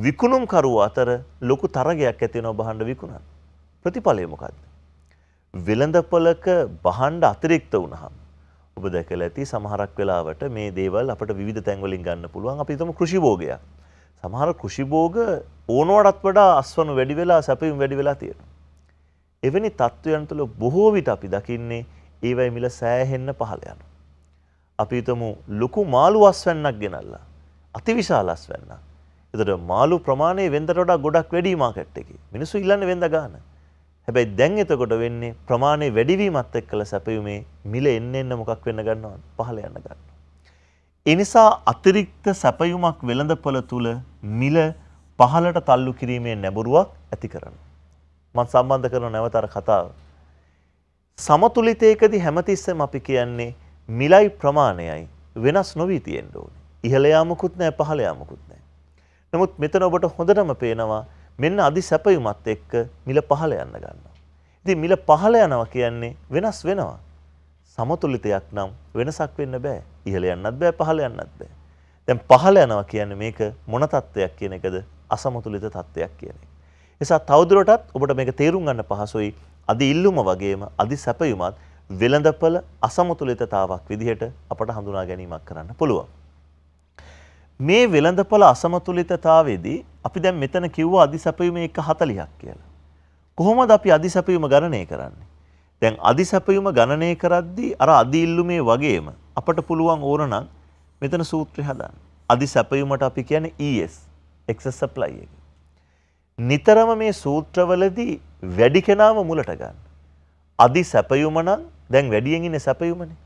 Speaker 1: විකුණුම්කරුව අතර ලොකු තරගයක් ඇති වෙනවා බහන්ඩ විකුණන්න. ප්‍රතිඵලය මොකද්ද? වෙළඳපොළක බහන්ඩ අතිරික්ත වුණහම ඔබ දැකලා ඇති සමහරක් වෙලාවට මේ දේවල් අපට විවිධ තැන් වලින් ගන්න පුළුවන්. අපි හිතමු කෘෂිභෝගයක්. සමහර කෘෂිභෝග ඕනවටත් වඩා අස්වනු වැඩි වෙලා සැපයුම් වැඩි වෙලා තියෙනවා. එවැනි තත්ත්වයන් තුළ බොහෝ විට අපි දකින්නේ ඒවයි මිල සෑහෙන්න පහළ යන. අපි හිතමු ලොකු මාළු අස්වැන්නක් ගෙනල්ලා අතිවිශාල අස්වැන්න. එතට මාළු ප්‍රමාණය වෙන්දට වඩා ගොඩක් වැඩි මාකට් එක මිනිස්සු ඉල්ලන්න වෙඳ ගන්න. හැබැයි දැන් එතකොට වෙන්නේ ප්‍රමාණය වැඩිවීමත් එක් කළ සැපයුමේ මිල එන්න එන්න මොකක් වෙන්න ගන්නවා පහළ යන්න ගන්න. එනිසා අතිරික්ත සැපයුමක් වෙළඳපොළ තුළ මිල පහලට තල්ලු කිරීමේ නැබුරුවක් ඇති කරන. මන් සම්බන්ධ කරන නැවතර කතාව සමතුලිතයකදී හැමතිස්සෙම අපි කියන්නේ මිලයි ප්‍රමාණයයි වෙනස් නොවී තියෙන්න ඕනේ. ඉහළ යාමකුත් නැහැ පහළ යාමකුත් නැහැ. නමුත් මෙතන ඔබට හොඳටම පේනවා මෙන්න අදි සැපයුමත් එක්ක මිල පහළ යන්න ගන්නවා. ඉතින් මිල පහළ යනවා කියන්නේ වෙනස් වෙනවා. සමතුලිතයක් නම් වෙනසක් වෙන්න බෑ. ඉහළ යන්නත් බෑ පහළ යන්නත් බෑ. දැන් පහළ යනවා කියන්නේ මේක මොන தත්වයක් කියන එකද? අසමතුලිත தත්වයක් කියන එක. එසා තවදුරටත් ඔබට මේක තේරුම් ගන්න පහසුයි. අදි ඉල්ලුම වගේම අදි සැපයුමත් වෙළඳපළ අසමතුලිතතාවක් විදිහට අපට හඳුනා ගැනීමක් කරන්න පුළුවන්. මේ වෙළඳපළ අසමතුලිතතාවේදී අපි දැන් මෙතන කිව්වා අදි සැපයුම 140ක් කියලා. කොහොමද අපි අදි සැපයුම ගණනය කරන්නේ? දැන් අදි සැපයුම ගණනය කරද්දී අර අදි ඉල්ලුමේ වගේම අපට පුළුවන් ඕනනම් මෙතන සූත්‍රය හදන්න. අදි සැපයුමට අපි කියන්නේ ES excess supply එක. නිතරම මේ සූත්‍රවලදී වැඩි කෙනාම මුලට ගන්න. අදි සැපයුම නම් දැන් වැඩියෙන් ඉන්නේ සැපයුමනේ.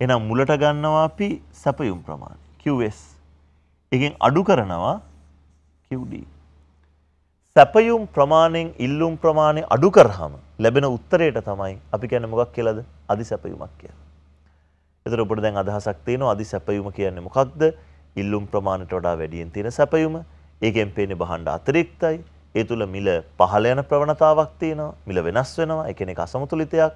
Speaker 1: එහෙනම් මුලට ගන්නවා අපි සැපයුම් ප්‍රමාණය QS. එකෙන් අඩු කරනවා QD. සැපයුම් ප්‍රමාණයෙන් ඉල්ලුම් ප්‍රමාණය අඩු කරාම ලැබෙන උත්තරයට තමයි අපි කියන්නේ මොකක් කියලාද? අදි සැපයුමක් කියලා. එතකොට ඔබට දැන් අදහසක් තියෙනවා අදි සැපයුම කියන්නේ මොකක්ද? ඉල්ලුම් ප්‍රමාණයට වඩා වැඩියෙන් තියෙන සැපයුම. ඒකෙන් පේන්නේ බහණ්ඩ අතිරික්තයි. ඒ තුල මිල පහළ යන ප්‍රවණතාවක් තියෙනවා. මිල වෙනස් වෙනවා. ඒ කියන්නේ අසමතුලිතයක්.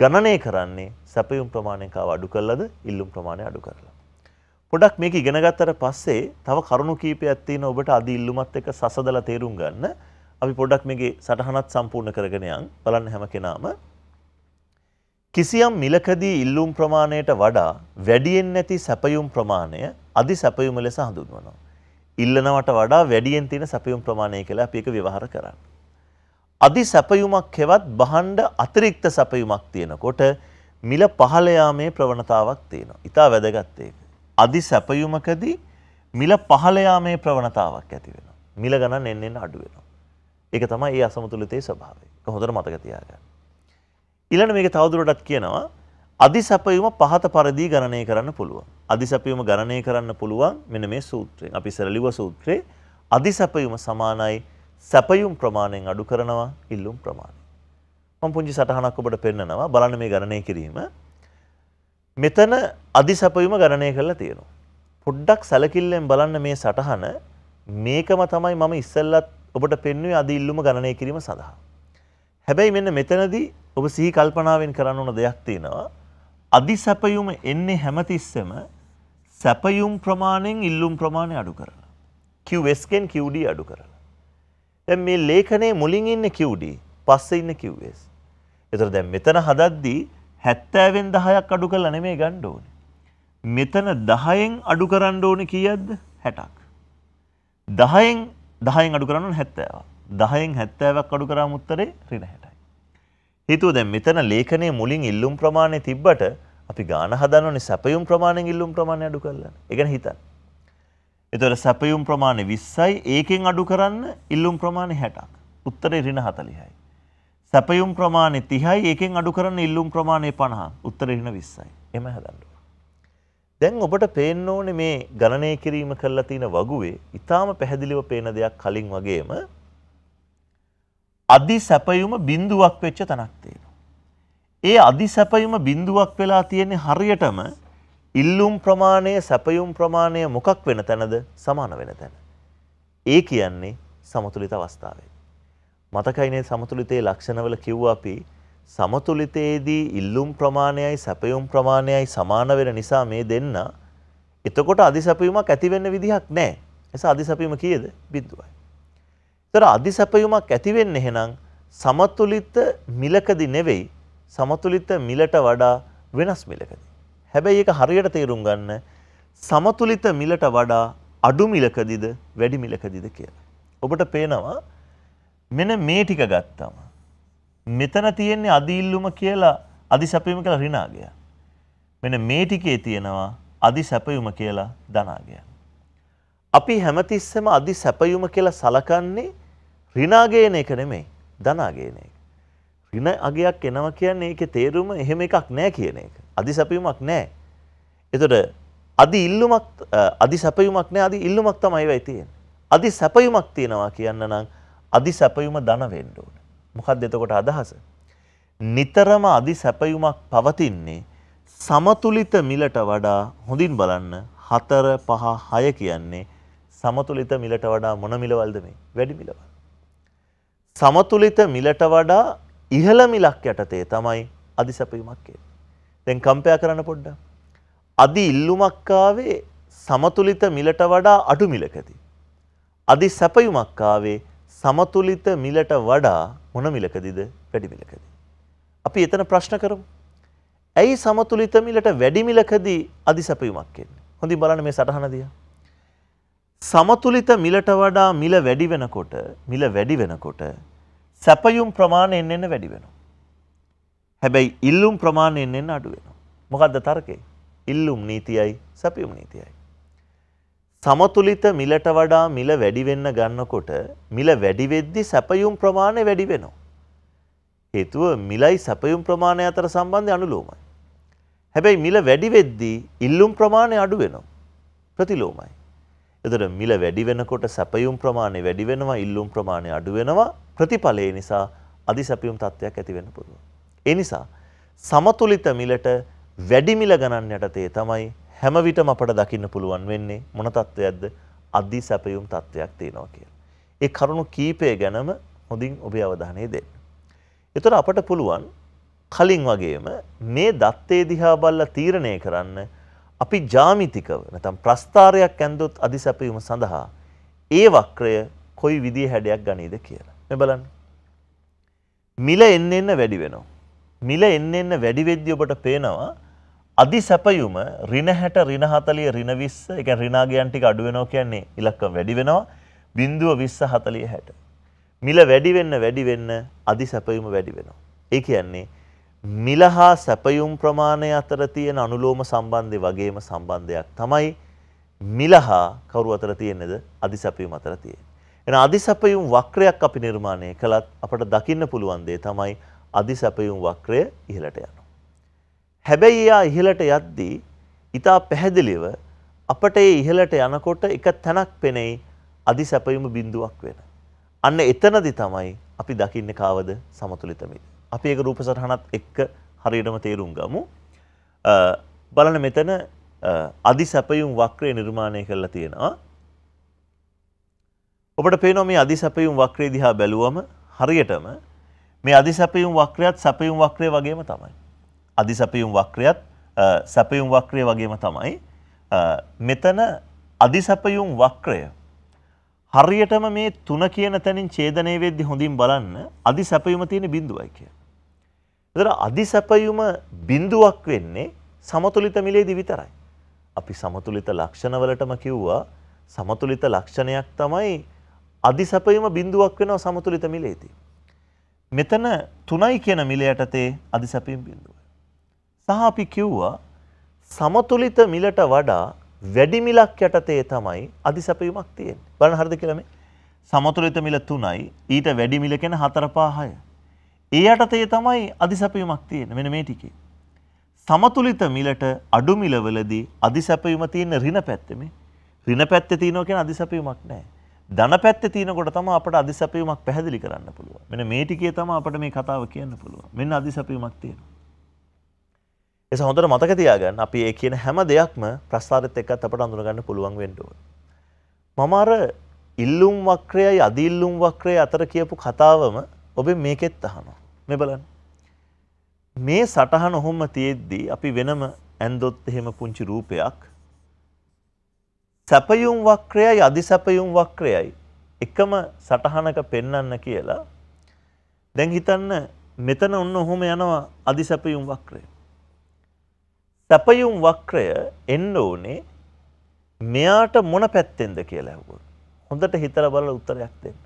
Speaker 1: ගණනය කරන්නේ සැපයුම් ප්‍රමාණයක් අඩු කරලාද ඉල්ලුම් ප්‍රමාණය අඩු කරලා. පොඩක් මේක ඉගෙන ගත්තට පස්සේ තව කරුණු කීපයක් තියෙන ඔබට අදි ඉල්ලුමත් එක්ක සසදලා තේරුම් ගන්න. අපි පොඩක් මේකේ සටහනත් සම්පූර්ණ කරගෙන යන් බලන්න හැම කෙනාම කිසියම් මිලකදී ඉල්ලුම් ප්‍රමාණයට වඩා වැඩියෙන් නැති සැපයුම් ප්‍රමාණය අදි සැපයුම ලෙස හඳුන්වනවා. ඉල්ලනවට වඩා වැඩියෙන් තියෙන සැපයුම් ප්‍රමාණය කියලා අපි ඒක විවහාර කරන්නේ. අදි සැපයුමක් හෙවත් බහණ්ඩ අතිරික්ත සැපයුමක් තියෙනකොට මිල පහළ යාමේ ප්‍රවණතාවක් තියෙනවා. ඊට වැදගත් ඒක. අදි සැපයුමකදී මිල පහළ යාමේ ප්‍රවණතාවක් ඇති වෙනවා. මිල ගණන් එන්න එන්න අඩු වෙනවා. ඒක තමයි මේ අසමතුලිතයේ ස්වභාවය. ඒක හොඳට මතක තියාගන්න. ඊළඟ මේක තවදුරටත් කියනවා අදි සැපයුම පහත පරිදි ගණනය කරන්න පුළුවන්. අදි සැපයුම ගණනය කරන්න පුළුවන් මෙන්න මේ සූත්‍රයෙන්. අපි සරලිව සූත්‍රේ අදි සැපයුම සමානයි සැපයුම් ප්‍රමාණයෙන් අඩු කරනවා ඉල්ලුම් ප්‍රමාණය. මම පුංචි සටහනක් ඔබට පෙන්නනවා බලන්න මේ ගණනය කිරීම. මෙතන අදි සැපයුම ගණනය කරලා තියෙනවා. පොඩ්ඩක් සැලකිල්ලෙන් බලන්න මේ සටහන මේකම තමයි මම ඉස්සෙල්ලත් ඔබට පෙන්වුවේ අදි ඉල්ලුම ගණනය කිරීම සඳහා. හැබැයි මෙන්න මෙතනදී ඔබ සිහි කල්පනාවෙන් කරන්න ඕන දෙයක් තියෙනවා. අධි සැපයුම එන්නේ හැමතිස්සම සැපයුම් ප්‍රමාණයෙන් ඉල්ලුම් ප්‍රමාණය අඩු කරන. කිවස්කෙන් කිව්ඩ අඩු කරන. දැ මේ ලේඛනයේ මුලින් ඉන්න කිව්ඩ පස්ස ඉන්න කිව්වස්. එතර දැ මෙතන හදද්දී හැත්තෑවෙන් දහයක් අඩු කල නෙමේ ගණ්ඩ ඕන. මෙතන දහයෙන් අඩු කරන්න ඕන කියද්ද හැටක්. දහයෙන් දහයෙන් අඩු කරන්න හැත්තෑවා දහයෙන් හැත්තෑවක් අඩු කරා මුත්තරේ රින හැට. හිතුව දැන් මෙතන ලේඛනයේ මුලින් ඉල්ලුම් ප්‍රමාණය තිබ්බට අපි ගාන හදනවනේ සැපයුම් ප්‍රමාණයෙන් ඉල්ලුම් ප්‍රමාණය අඩු කරලා. ඒ ගැන හිතන්න. එතකොට සැපයුම් ප්‍රමාණය 20යි ඒකෙන් අඩු කරන්න ඉල්ලුම් ප්‍රමාණය 60ක්. උත්තරේ ඍණ 40යි. සැපයුම් ප්‍රමාණය 30යි ඒකෙන් අඩු කරන්න ඉල්ලුම් ප්‍රමාණය 50. උත්තරේ ඍණ 20යි. එහෙම හදන්න. දැන් ඔබට පේන්න ඕනේ මේ ගණනය කිරීම කරලා තියෙන වගුවේ ඊටාම පැහැදිලිව පේන දෙයක් කලින් වගේම අදි සැපයුම බිඳුවක් වෙච්ච තැනක් තියෙනවා. ඒ අදි සැපයුම බිඳුවක් වෙලා තියෙන්නේ හරියටම ඉල්ලුම් ප්‍රමාණය සැපයුම් ප්‍රමාණය මොකක් වෙන තැනද සමාන වෙන තැන. ඒ කියන්නේ සමතුලිත අවස්ථාවේ. මතකයිනේ සමතුලිතයේ ලක්ෂණවල කිව්ව අපි සමතුලිතයේදී ඉල්ලුම් ප්‍රමාණයයි සැපයුම් ප්‍රමාණයයි සමාන වෙන නිසා මේ දෙන්න එතකොට අදි සැපයුමක් ඇති වෙන්න විදිහක් නැහැ. එස අදි සැපයුම කීයද? බිඳුවයි. ඒතර අදි සැපයුමක් ඇති වෙන්නේ එහෙනම් සමතුලිත මිලකදි නෙවෙයි සමතුලිත මිලට වඩා වෙනස් මිලකදි. හැබැයි ඒක හරියට තේරුම් ගන්න සමතුලිත මිලට වඩා අඩු මිලකදිද වැඩි මිලකදිද කියලා. ඔබට පේනවා මෙන මේ ටික ගත්තම මෙතන තියෙන්නේ අදිල්ලුම කියලා අදි සැපයුම කියලා ඍණාගය. මෙන්න මේ ටිකේ තියෙනවා අදි සැපයුම කියලා ධනාගය. අපි හැමතිස්සෙම අධි සැපයුම කියලා සලකන්නේ රිනාගේන එක නෙමෙයි ධනාගේන එක. රින අගයක් එනවා කියන්නේ ඒකේ තේරුම එහෙම එකක් නෑ කියන එක. අධි සැපයුමක් නෑ. එතකොට අධි ඉල්ලුමක් අධි සැපයුමක් නෑ අධි ඉල්ලුමක් තමයි වෙයි තියෙන්නේ. අධි සැපයුමක් තියෙනවා කියන්න නම් අධි සැපයුම ධන වෙන්න ඕන. මොකක්ද එතකොට අදහස? නිතරම අධි සැපයුමක් පවතින්නේ සමතුලිත මිලට වඩා හොඳින් බලන්න හතර පහ හය කියන්නේ සමතුලිත මිලට වඩා මොන මිලවල්ද මේ වැඩි මිලවල්. සමතුලිත මිලට වඩා ඉහළ මිලක් යටතේ තමයි අධි සැපයුමක් එන්නේ. දැන් කම්පයා කරන්න පොඩ්ඩක්. අධි ඉල්ලුමක් ආවේ සමතුලිත මිලට වඩා අඩු මිලකදී. අධි සැපයුමක් ආවේ සමතුලිත මිලට වඩා මොන මිලකදීද වැඩි මිලකදී. අපි එතන ප්‍රශ්න කරමු. ඇයි සමතුලිත මිලට වැඩි මිලකදී අධි සැපයුමක් එන්නේ? හොඳින් බලන්න මේ සටහන දිහා. සමතුලිත මිලට වඩා මිල වැඩි වෙනකොට මිල වැඩි වෙනකොට සැපයුම් ප්‍රමාණය එන්න එන්න වැඩි වෙනවා. හැබැයි ඉල්ලුම් ප්‍රමාණය එන්න එන්න අඩු වෙනවා. මොකද්ද තර්කේ? ඉල්ලුම් නීතියයි සැපයුම් නීතියයි. සමතුලිත මිලට වඩා මිල වැඩි වෙන්න ගන්නකොට මිල වැඩි වෙද්දි සැපයුම් ප්‍රමාණය වැඩි වෙනවා. හේතුව මිලයි සැපයුම් ප්‍රමාණය අතර සම්බන්ධය අනුලෝමයි. හැබැයි මිල වැඩි වෙද්දී ඉල්ලුම් ප්‍රමාණය අඩු වෙනවා. ප්‍රතිලෝමයි. එතකොට මිල වැඩි වෙනකොට සැපයුම් ප්‍රමාණය වැඩි වෙනවා, ඉල්ලුම් ප්‍රමාණය අඩු වෙනවා. ප්‍රතිඵලය නිසා අදි සැපයුම් තත්ත්වයක් ඇති වෙන්න පුළුවන්. ඒ නිසා සමතුලිත මිලට වැඩි මිල ගණන් යටතේ තමයි හැම විටම අපට දකින්න පුළුවන් වෙන්නේ මොන තත්ත්වයක්ද? අදි සැපයුම් තත්ත්වයක් තියෙනවා කියලා. ඒ කරුණු කීපය ගැනම හොඳින් ඔබේ අවධානය දෙන්න. එතකොට අපට පුළුවන් කලින් වගේම මේ දත්තේ දිහා බල්ලා තීරණය කරන්න අපි ජාමිතිකව නැතම් ප්‍රස්ථාරයක් ඇන්දොත් අධි සැපවීම සඳහා ඒ වක්‍රය කොයි විදිහ හැඩයක් ගනීද කියලා. මෙ බලන්න. මිල එන්න එන්න වැඩි වෙනවා. මිල එන්න එන්න වැඩිවෙද්‍ය ඔබට පේනවා අධි සැපයුම රිනහැට රිනහතලිය රිනවිස්ස එක රිනාගයන්ටික අඩුවෙනෝ කියන්නේ ඉලක්කම් වැඩි වෙනවා බින්දුව විස්ස හතලිය හැට. මිල වැඩිවෙන්න වැඩිවෙන්න අධි සැපයුම වැඩි වෙනවා. ඒ කියන්නේ මිල හා සැපයුම් ප්‍රමාණය අතර තියෙන අනුලෝම සම්බන්ධය වගේම සම්බන්ධයක් තමයි මිල හා කවුරු අතර තියෙන්නේද අදි සැපයුම් අතර තියෙන්නේ. එහෙනම් අදි සැපයුම් වක්‍රයක් අපි නිර්මාණය කළත් අපට දකින්න පුළුවන් දේ තමයි අදි සැපයුම් වක්‍රය ඉහළට යනවා. හැබැයි එයා ඉහළට යද්දී ඊට පැහැදිලිව අපට ඒ ඉහළට යනකොට එක තැනක් පෙනෙයි අදි සැපයුම බිඳුවක් වෙන. අන්න එතනදි තමයි අපි දකින්නේ කාවද සමතුලිත මිල. අපි ඒක රූප සටහනත් එක්ක හරියටම තේරුම් ගමු. බලන මෙතන අධි සැපයුම් වක්‍රය නිර්මාණය කරලා තියෙනවා. ඔබට පේනවා මේ අධි සැපයුම් වක්‍රය දිහා බැලුවම හරියටම මේ අධි සැපයුම් වක්‍රයත් සැපයුම් වක්‍රය වගේම තමයි. අධි සැපයුම් වක්‍රයත් සැපයුම් වක්‍රය වගේම තමයි. මෙතන අධි සැපයුම් වක්‍රය හරියටම මේ තුන කියන තැනින් ඡේදනය වෙද්දි හොඳින් බලන්න අධි සැපයුම තියෙන බිඳුවයි කියලා. එතන අදි සැපයුම බිඳුවක් වෙන්නේ සමතුලිත මිලේදී විතරයි. අපි සමතුලිත ලක්ෂණවලටම කිව්වා සමතුලිත ලක්ෂණයක් තමයි අදි සැපයුම බිඳුවක් වෙනවා සමතුලිත මිලේදී. මෙතන 3යි කියන මිලයට තේ අදි සැපයුම් බිඳුවයි. සහ අපි කිව්වා සමතුලිත මිලට වඩා වැඩි මිලක් යටතේ තමයි අදි සැපයුමක් තියෙන්නේ. බලන්න හරිද කියලා මේ සමතුලිත මිල 3යි ඊට වැඩි මිල කියන 4 5 6. ඒ යටතේ තමයි අධිසැපයුමක් තියෙන මෙන මේ ටිකේ. සමතුලිත මිලට අඩු මිලවලදී අධිසැපයුම තියෙන ඍණ පැත්තේ මේ ඍණ පැත්තේ තියෙනවා කියන අධිසැපයුමක් නැහැ. ධන පැත්තේ තියෙනකොට තමයි අපට අධිසැපයුමක් පැහැදිලි කරන්න පුළුවන්. මෙන්න මේ ටිකේ තමයි අපිට මේ කතාව කියන්න පුළුවන්. මෙන්න අධිසැපයුමක් තියෙනවා. එස හොඳට මතක තියාගන්න අපි ඒ කියන හැම දෙයක්ම ප්‍රස්ථාරෙත් එක්කත් අපට අඳුනගන්න පුළුවන් වෙන්න ඕන. මම අර ඉල්ලුම් වක්‍රයයි අදිල්ලුම් වක්‍රය අතර කියපු කතාවම ඔබ මේකෙත් අහනවා මේ බලන්න මේ සටහන ඔහොම තියෙද්දී අපි වෙනම ඇන්දොත් එහෙම පුංචි රූපයක් සැපයුම් වක්‍රයයි අධි සැපයුම් වක්‍රයයි එකම සටහනක පෙන්වන්න කියලා දැන් හිතන්න මෙතන ඔන්න ඔහොම යනවා අධි සැපයුම් වක්‍රය සැපයුම් වක්‍රය එන්න ඕනේ මෙයාට මොන පැත්තෙන්ද කියලා ඇහුවොත් හොඳට හිතලා බලලා උත්තරයක් දෙන්න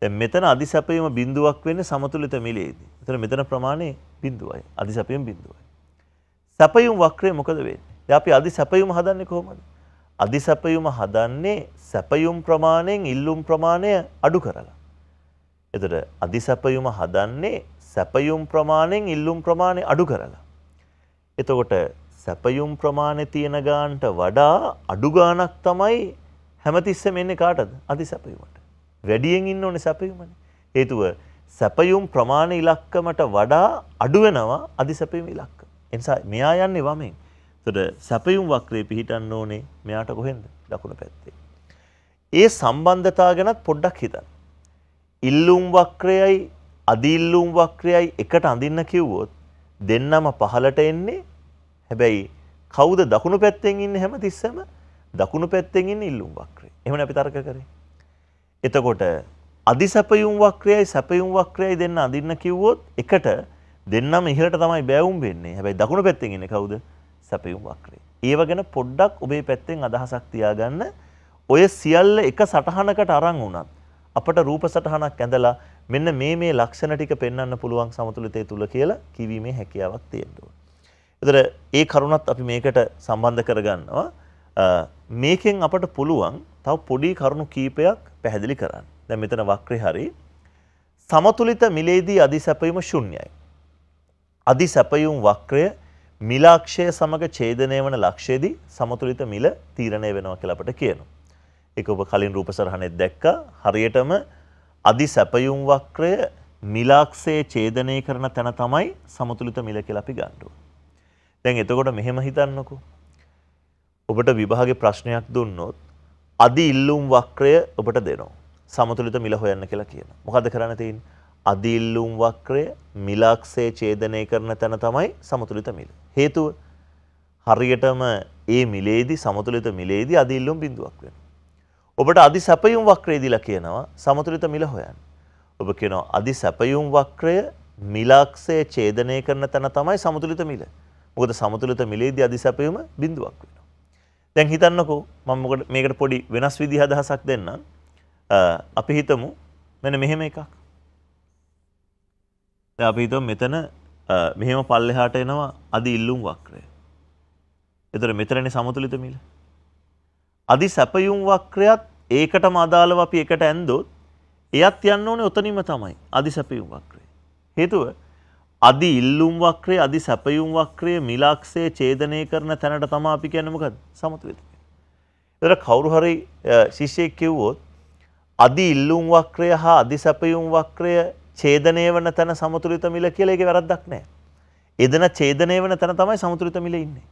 Speaker 1: දැන් මෙතන අධිසැපයීම බිඳුවක් වෙන්නේ සමතුලිත මිලයේදී. එතන මෙතන ප්‍රමාණය බිඳුවයි. අධිසැපයීම බිඳුවයි. සැපයීම වක්‍රය මොකද වෙන්නේ? දැන් අපි අධිසැපයීම හදන්නේ කොහොමද? අධිසැපයීම හදන්නේ සැපයීම් ප්‍රමාණයෙන් ඉල්ලුම් ප්‍රමාණය අඩු කරලා. එතකොට අධිසැපයීම හදන්නේ සැපයීම් ප්‍රමාණයෙන් ඉල්ලුම් ප්‍රමාණය අඩු කරලා. එතකොට සැපයුම් ප්‍රමාණය තියෙන ගානට වඩා අඩු ගාණක් තමයි හැමතිස්සෙම එන්නේ කාටද? අධිසැපයීමට. වැඩියෙන් ඉන්න ඕනේ සැපයුමනේ. හේතුව සැපයුම් ප්‍රමාණ ඉලක්කමට වඩා අඩු වෙනවා අධි සැපයුම් ඉලක්ක. එනිසා මෙයා යන්නේ වමෙන්. එතකොට සැපයුම් වක්‍රේ පිහිටන්න ඕනේ මෙයාට කොහෙන්ද? දකුණු පැත්තේ. ඒ සම්බන්ධතාව ගැනත් පොඩ්ඩක් හිතන්න. ඉල්ලුම් වක්‍රයයි අදි ඉල්ලුම් වක්‍රයයි එකට අඳින්න කිව්වොත් දෙන්නම පහලට එන්නේ. හැබැයි කවුද දකුණු පැත්තෙන් ඉන්නේ හැම තිස්සම දකුණු පැත්තෙන් ඉන්නේ ඉල්ලුම් වක්‍රේ. එහෙමනේ අපි තර්ක කරේ. එතකොට අධි සැපයුම් වක්‍රයයි සැපයුම් වක්‍රයයි දෙන්න අඳන්න කිව්වොත් එකට දෙන්නම ඉහලට තමයි බැවුම් වෙන්නේ හැබැයි දකුණු පැත්තෙන් එන්නේ කවුද සැපයුම් වක්‍රේ. ඒව ගැන පොඩ්ඩක් ඔබේ පැත්තෙන් අදහසක් තියාගන්න ඔය සියල්ල එක සටහනකට අරන් වුණත් අපට රූප සටහනක් ඇඳලා මෙන්න මේ මේ ලක්ෂණ ටික පෙන්වන්න පුළුවන් සමතුලිතය තුල කියලා කිවීමේ හැකියාවක් තියෙනවා. ඒතර ඒ කරුණත් අපි මේකට සම්බන්ධ කරගන්නවා. මේකෙන් අපට පුළුවන් තව පොඩි කරුණු කීපයක් පැහැදිලි කරන්න. දැන් මෙතන වක්‍රේ හරි සමතුලිත මිලේදී අදි සැපයීම ශුන්‍යයි. අදි සැපයුම් වක්‍රය මිලාක්ෂය සමග ඡේදනය වන ලක්ෂයේදී සමතුලිත මිල තීරණය වෙනවා කියලා අපට කියනවා. ඒක ඔබ කලින් රූපසරහනේ දැක්කා. හරියටම අදි සැපයුම් වක්‍රය මිලාක්ෂයේ ඡේදනය කරන තැන තමයි සමතුලිත මිල කියලා අපි ගන්නවා. දැන් එතකොට මෙහෙම හිතන්නකෝ. ඔබට විභාගේ ප්‍රශ්නයක් දුන්නොත් අදි ඉල්ලුම් වක්‍රය ඔබට දෙනවා. සමතුලිත මිල හොයන්න කියලා කියන. මොකද කරන්න තියෙන්නේ? අදි ඉල්ලුම් වක්‍රය මිලක්ෂේ ඡේදනය කරන තැන තමයි සමතුලිත මිල. හේතුව හරියටම ඒ මිලේදී සමතුලිත මිලේදී අදි ඉල්ලුම් බිඳුවක් වෙනවා. ඔබට අදි සැපයුම් වක්‍රය දීලා කියනවා සමතුලිත මිල හොයන්න. ඔබ කියනවා අදි සැපයුම් වක්‍රය මිලක්ෂය ඡේදනය කරන තැන තමයි සමතුලිත මිල. මොකද සමතුලිත මිලේදී අදි සැපයුම බිඳුවක් වෙනවා. දැන් හිතන්නකෝ මම මොකට මේකට පොඩි වෙනස් විදිහ අදහසක් දෙන්නම්. අපි හිතමු මෙන්න මෙහෙම එකක්. දැන් අපි හිතමු මෙතන මෙහෙම පල්ලෙහාට එනවා අදි ඉල්ලුම් වක්‍රය. ඒතර මෙතනනේ සමතුලිත මිල. අදි සැපයුම් වක්‍රයත් ඒකටම අදාළව අපි එකට ඇන්දොත් එයත් යන්න ඕනේ උතනින්ම තමයි. අදි සැපයුම් වක්‍රය. හේතුව අදි ඉල්ලුම් වක්‍රයේ අදි සැපයුම් වක්‍රයේ මිලක්ෂයේ ඡේදනය කරන තැනට තමයි අපි කියන්නේ මොකද? සමතුලිතය. ඒතර කවුරු හරි ශිෂ්‍යෙක් කිව්වොත් අදි ඉල්ලුම් වක්‍රය හා අදි සැපයුම් වක්‍රය ඡේදනය වෙන තැන සමතුලිත මිල කියලා ඒකේ වැරද්දක් නැහැ. එදෙන ඡේදනය වෙන තැන තමයි සමතුලිත මිල ඉන්නේ.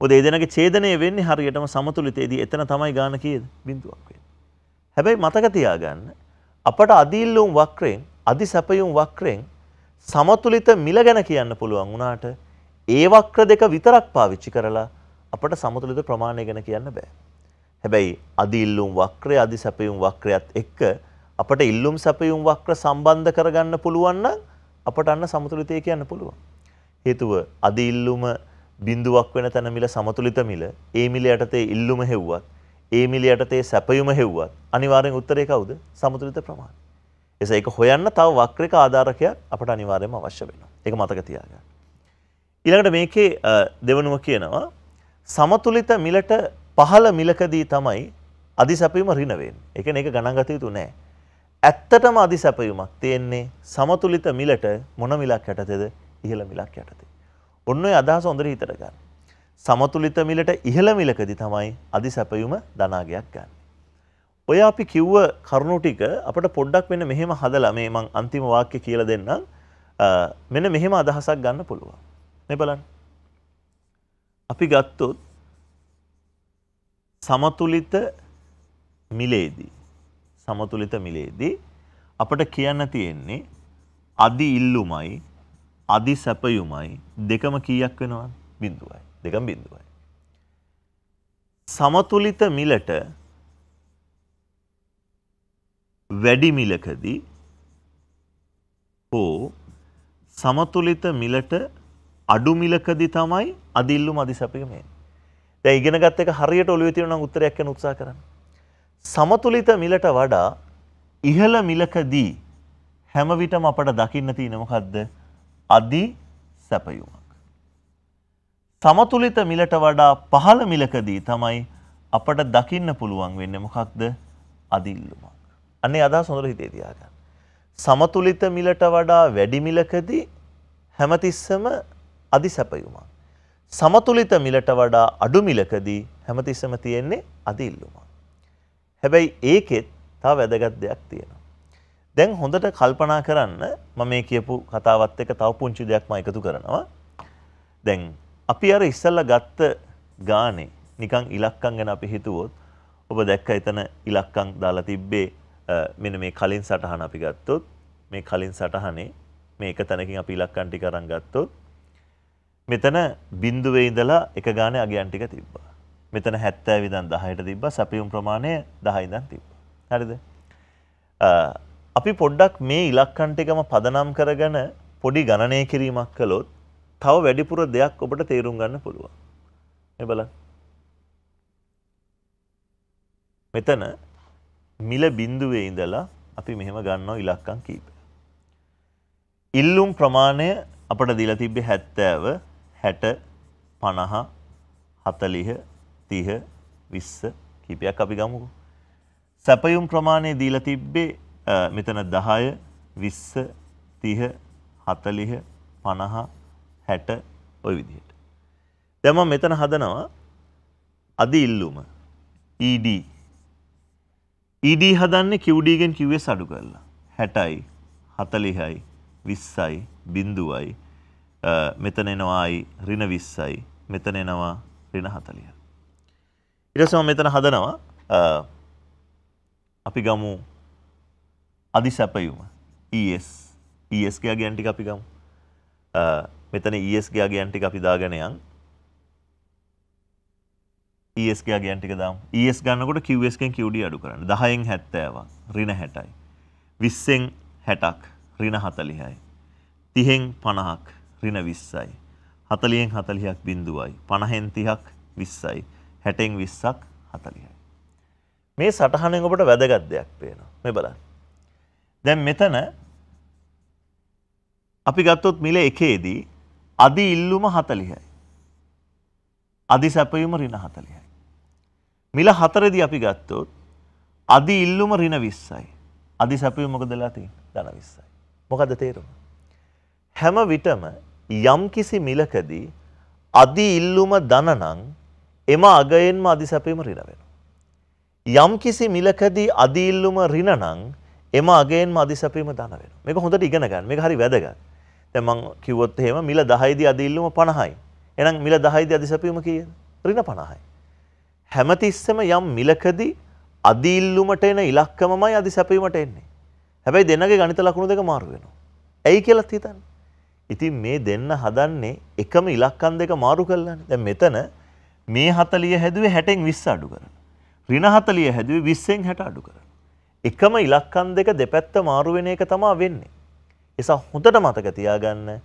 Speaker 1: මොකද එදෙනගේ ඡේදනය වෙන්නේ හරියටම සමතුලිතයේදී එතන තමයි ගාන කීයද? බිඳුවක් වෙන්නේ. හැබැයි මතක තියාගන්න අපට අදි ඉල්ලුම් වක්‍රයෙන් අදි සැපයුම් වක්‍රයෙන් සමතුලිත මිල ගැන කියන්න පුළුවන් වුණාට ඒ වක්‍ර දෙක විතරක් පාවිච්චි කරලා අපට සමතුලිත ප්‍රමාණය ගැන කියන්න බෑ. හැබැයි අදි ඉල්ලුම් වක්‍රය අදි සැපයුම් වක්‍රයත් එක්ක අපට ඉල්ලුම් සැපයුම් වක්‍ර සම්බන්ධ කරගන්න පුළුවන් නම් අපට අන්න සමතුලිතය කියන්න පුළුවන්. හේතුව අදි ඉල්ලුම බිඳුවක් වෙන තැන මිල සමතුලිත මිල ඒ මිල යටතේ ඉල්ලුම හෙව්වත් ඒ මිල යටතේ සැපයුම හෙව්වත් අනිවාර්යෙන් උත්තරේ කවුද? සමතුලිත ප්‍රමාණය. එසේ ඒක හොයන්න තව වක්‍රක ආධාරකයක් අපට අනිවාර්යයෙන්ම අවශ්‍ය වෙනවා. ඒක මතක තියාගන්න. ඊළඟට මේකේ දෙවනුව කියනවා සමතුලිත මිලට පහළ මිලකදී තමයි අධිසැපීම ඍණ වෙන්නේ. ඒ කියන්නේ ඒක ගණන් ගත යුතු නෑ. ඇත්තටම අධිසැපීමක් තියෙන්නේ සමතුලිත මිලට මොන මිලක් යටතේද? ඉහළ මිලක් යටතේ. ඔන්න ඔය අදහස හොඳට හිතට ගන්න. සමතුලිත මිලට ඉහළ මිලකදී තමයි අධිසැපීම ධනාගයක් ගන්න. ඔය අපි කිව්ව කරුණු ටික අපට පොඩ්ඩක් වෙන මෙහෙම හදලා මේ මං අන්තිම වාක්‍ය කියලා දෙන්නම්. මෙන්න මෙහෙම අදහසක් ගන්න පුළුවන්. මේ බලන්න. අපි ගත්තොත් සමතුලිත මිලේදී සමතුලිත මිලේදී අපට කියන්න තියෙන්නේ අදි ඉල්ලුමයි අදි සැපයුමයි දෙකම කීයක් වෙනවද? බිඳුවයි. දෙකම බිඳුවයි. සමතුලිත මිලට වැඩි මිලකදී හෝ සමතුලිත මිලට අඩු මිලකදී තමයි අදිල්ලු මදි සැපයීම එන්නේ. දැන් ඉගෙනගත් එක හරියට ඔළුවේ තියෙනවා නම් උත්තරයක් යන උත්සාහ කරන්න. සමතුලිත මිලට වඩා ඉහළ මිලකදී හැම විටම අපට දකින්න තියෙන මොකද්ද? අදි සැපයීමක්. සමතුලිත මිලට වඩා පහළ මිලකදී තමයි අපට දකින්න පුළුවන් වෙන්නේ මොකක්ද? අදිල්ලුමක්. අන්නේ අදහස් හොඳට හිතේ තියාගන්න. සමතුලිත මිලට වඩා වැඩි මිලකදී හැමතිස්සම අදි සැපයුමක්. සමතුලිත මිලට වඩා අඩු මිලකදී හැමතිස්සම තියෙන්නේ අදි ඉල්ලුමක්. හැබැයි ඒකෙත් තව වැදගත් දෙයක් තියෙනවා. දැන් හොඳට කල්පනා කරන්න මම මේ කියපු කතාවත් එක්ක තව පුංචි දෙයක් මම එකතු කරනවා. දැන් අපි අර ඉස්සල්ලා ගත්ත ගානේ නිකන් ඉලක්කම් ගැන අපි හිතුවොත් ඔබ දැක්ක එතන ඉලක්කම් දාලා තිබ්බේ මෙන මේ කලින් සටහන අපි ගත්තොත් මේ කලින් සටහනේ මේක තැනකින් අපි ඉලක්කන් ටික අරන් ගත්තොත් මෙතන බින්දුවේ ඉඳලා එක ගානේ අගයන් ටික තිබ්බා. මෙතන 70 ඉඳන් 10ට තිබ්බා. සැපියුම් ප්‍රමාණය 10 ඉඳන් තිබ්බා. හරිද? අපි පොඩ්ඩක් මේ ඉලක්කන් ටිකම පදනම් කරගෙන පොඩි ගණනය කිරීමක් කළොත් තව වැඩිපුර දෙයක් ඔබට තේරුම් ගන්න පුළුවන්. මේ බලන්න. මෙතන මිල බින්දුවේ ඉඳලා අපි මෙහෙම ගන්නවා ඉලක්කම් කීප. ඉල්ලුම් ප්‍රමාණය අපට දීලා තිබ්බේ 70 60 50 40 30 20 කීපයක් අපි ගමුකෝ. සැපයුම් ප්‍රමාණය දීලා තිබ්බේ මෙතන 10 20 30 40 50 60 ওই විදිහට. දැන් මම මෙතන හදනවා අදි ඉල්ලුම ED ED හදන්නේ QD ගෙන් QS අඩු කරලා 60යි 40යි 20යි බිඳුවයි මෙතන එනවායි ඍණ 20යි මෙතන එනවා ඍණ 40. ඊට පස්සේ මෙතන හදනවා අපි ගමු අදි සැපයුම ES ES ගේ අගයන් ටික අපි ගමු. මෙතන ES ගේ අගයන් ටික අපි දාගෙන යන් ES ගේ අගයන් ටික දාමු ES ගන්නකොට QS කෙන් QD අඩු කරන්න 10න් 70ක් ඍණ 60යි 20න් 60ක් ඍණ 40යි 30න් 50ක් ඍණ 20යි 40න් 40ක් බිඳුවයි 50න් 30ක් 20යි 60න් 20ක් 40යි මේ සටහනෙන් ඔබට වැදගත් දෙයක් පේනවා මේ බලන්න දැන් මෙතන අපි ගත්තොත් මිල එකේදී අදි ඉල්ලුම 40යි අදි සැපයුම ඍණ 40යි මිල හතරදි අපි ගත්තොත් අදි ඉල්ලුම රින විස්සයි. අදි සැපිය මොකදලා තින් දන විස්සයි. මොකද තේරුම. හැම විටම යම් කිසි මිලකදී අදි ඉල්ලුම දනනං එම අගයෙන්ම අදි සැපීම රින වෙන. යම් කිසි මිලකදී අදි ඉල්ලුම රිනනං එම අගයෙන්ම අදි සැපීම දන වෙන. මේක හොඳට ඉගෙන ගන්න. මේක හරි වැදගත්. දැන් මං කිව්වොත් එහෙම මිල 10යිදී අදි ඉල්ලුම 50යි. එහෙනම් මිල 10යිදී අදි සැපීම කීයද? රින 50යි. හැමතිස්සම යම් මිලකදී අදීල්ලුමට එන ඉලක්කමමයි අදි සැපීමට එන්නේ. හැබැයි දෙන්නගේ ගණිත ලකුණු දෙක මාරු වෙනවා. ඇයි කියලා හිතන්න. ඉතින් මේ දෙන්න හදන්නේ එකම ඉලක්කම් දෙක මාරු කරලානේ. දැන් මෙතන මේ 40 හැදුවේ 60න් 20 අඩු කරනවා. ඍණ 40 හැදුවේ 20න් 60 අඩු කරනවා. එකම ඉලක්කම් දෙක දෙපැත්ත මාරු වෙන එක තමයි වෙන්නේ. එසා හොඳට මතක තියාගන්න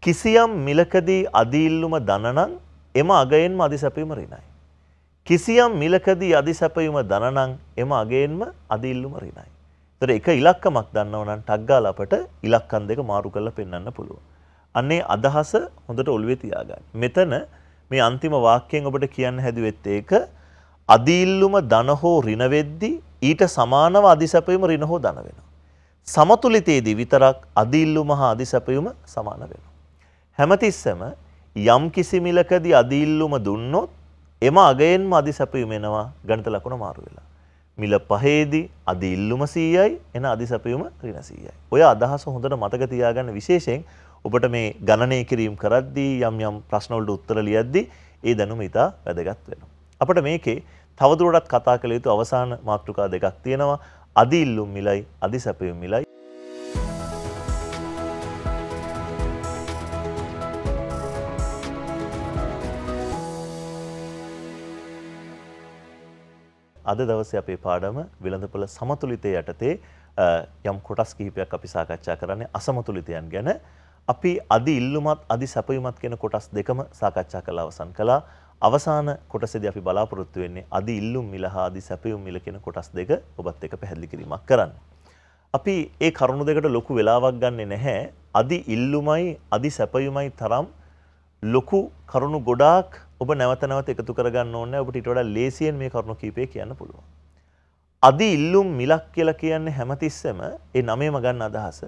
Speaker 1: කිසියම් මිලකදී අදීල්ලුම දනනම් එම අගයෙන්ම අධිසැපීම රිනයි. කිසියම් මිලකදී අධි සැපයුම දනනං එම අගේෙන්ම අදිල්ලුම රිනයි. තොර එක ඉලක්කමක් දන්නවනන් ටක්ගාල අපට ඉලක්කන් දෙක මාරු කරල පෙන්න්න පුළුව. අන්නේ අදහස හොඳට ඔල්ුවේ තියාගන්න. මෙතන මේ අන්තිම වාක්‍යයෙන් ඔබට කියන්න හැදුවෙත් ඒක අදීල්ලුම දනහෝ රිනවෙද්දි ඊට සමානව අධිසැපයුම රිනහෝ දන වෙන. සමතුලිතයේදී විතරක් අදීල්ලුම හා අධිසැපයුම සමාන වෙන. හැමතිස්සම යම් කිසි මිලකදී අදීල්ලුම දුන්නොත් එම අගයෙන්ම අධි සැපයුම එනවා ගණිත ලකුණ මාරු වෙලා. මිල පහේදී අධි ඉල්ලුම 100යි එන අධි සැපයුම ඍණ 100යි. ඔය අදහස හොඳට මතක තියාගන්න විශේෂයෙන් ඔබට මේ ගණනය කිරීම කරද්දී යම් යම් ප්‍රශ්න වලට උත්තර ලියද්දී ඒ දැනුම ඉතා වැදගත් වෙනවා. අපිට මේකේ තවදුරටත් කතා කළ යුතු අවසාන මාතෘකා දෙකක් තියෙනවා. අධි ඉල්ලුම් මිලයි අධි සැපයුම් මිලයි අද දවසේ අපේ පාඩම විලඳපොළ සමතුලිතය යටතේ යම් කොටස් කිහිපයක් අපි සාකච්ඡා කරන්නේ අසමතුලිතයන් ගැන. අපි අදි ඉල්ලුමත් අදි සැපයුමත් කියන කොටස් දෙකම සාකච්ඡා කරලා අවසන් කළා. අවසාන කොටසේදී අපි බලාපොරොත්තු වෙන්නේ අදි ඉල්ලුම් මිල හා අදි සැපයුම් මිල කියන කොටස් දෙක ඔබත් එක්ක පැහැදිලි කිරීමක් කරන්න. අපි ඒ කරුණු දෙකට ලොකු වෙලාවක් ගන්නෙ නැහැ. අදි ඉල්ලුමයි අදි සැපයුමයි තරම් ලොකු කරුණු ගොඩාක් ඔබ නැවත නැවත එකතු කරගන්න ඕනේ ඔබට ඊට වඩා ලේසියෙන් මේ කරුණු කීපය කියන්න පුළුවන්. අදි ඉල්ලුම් මිලක් කියලා කියන්නේ හැමතිස්සෙම ඒ නමේම ගන්න අදහස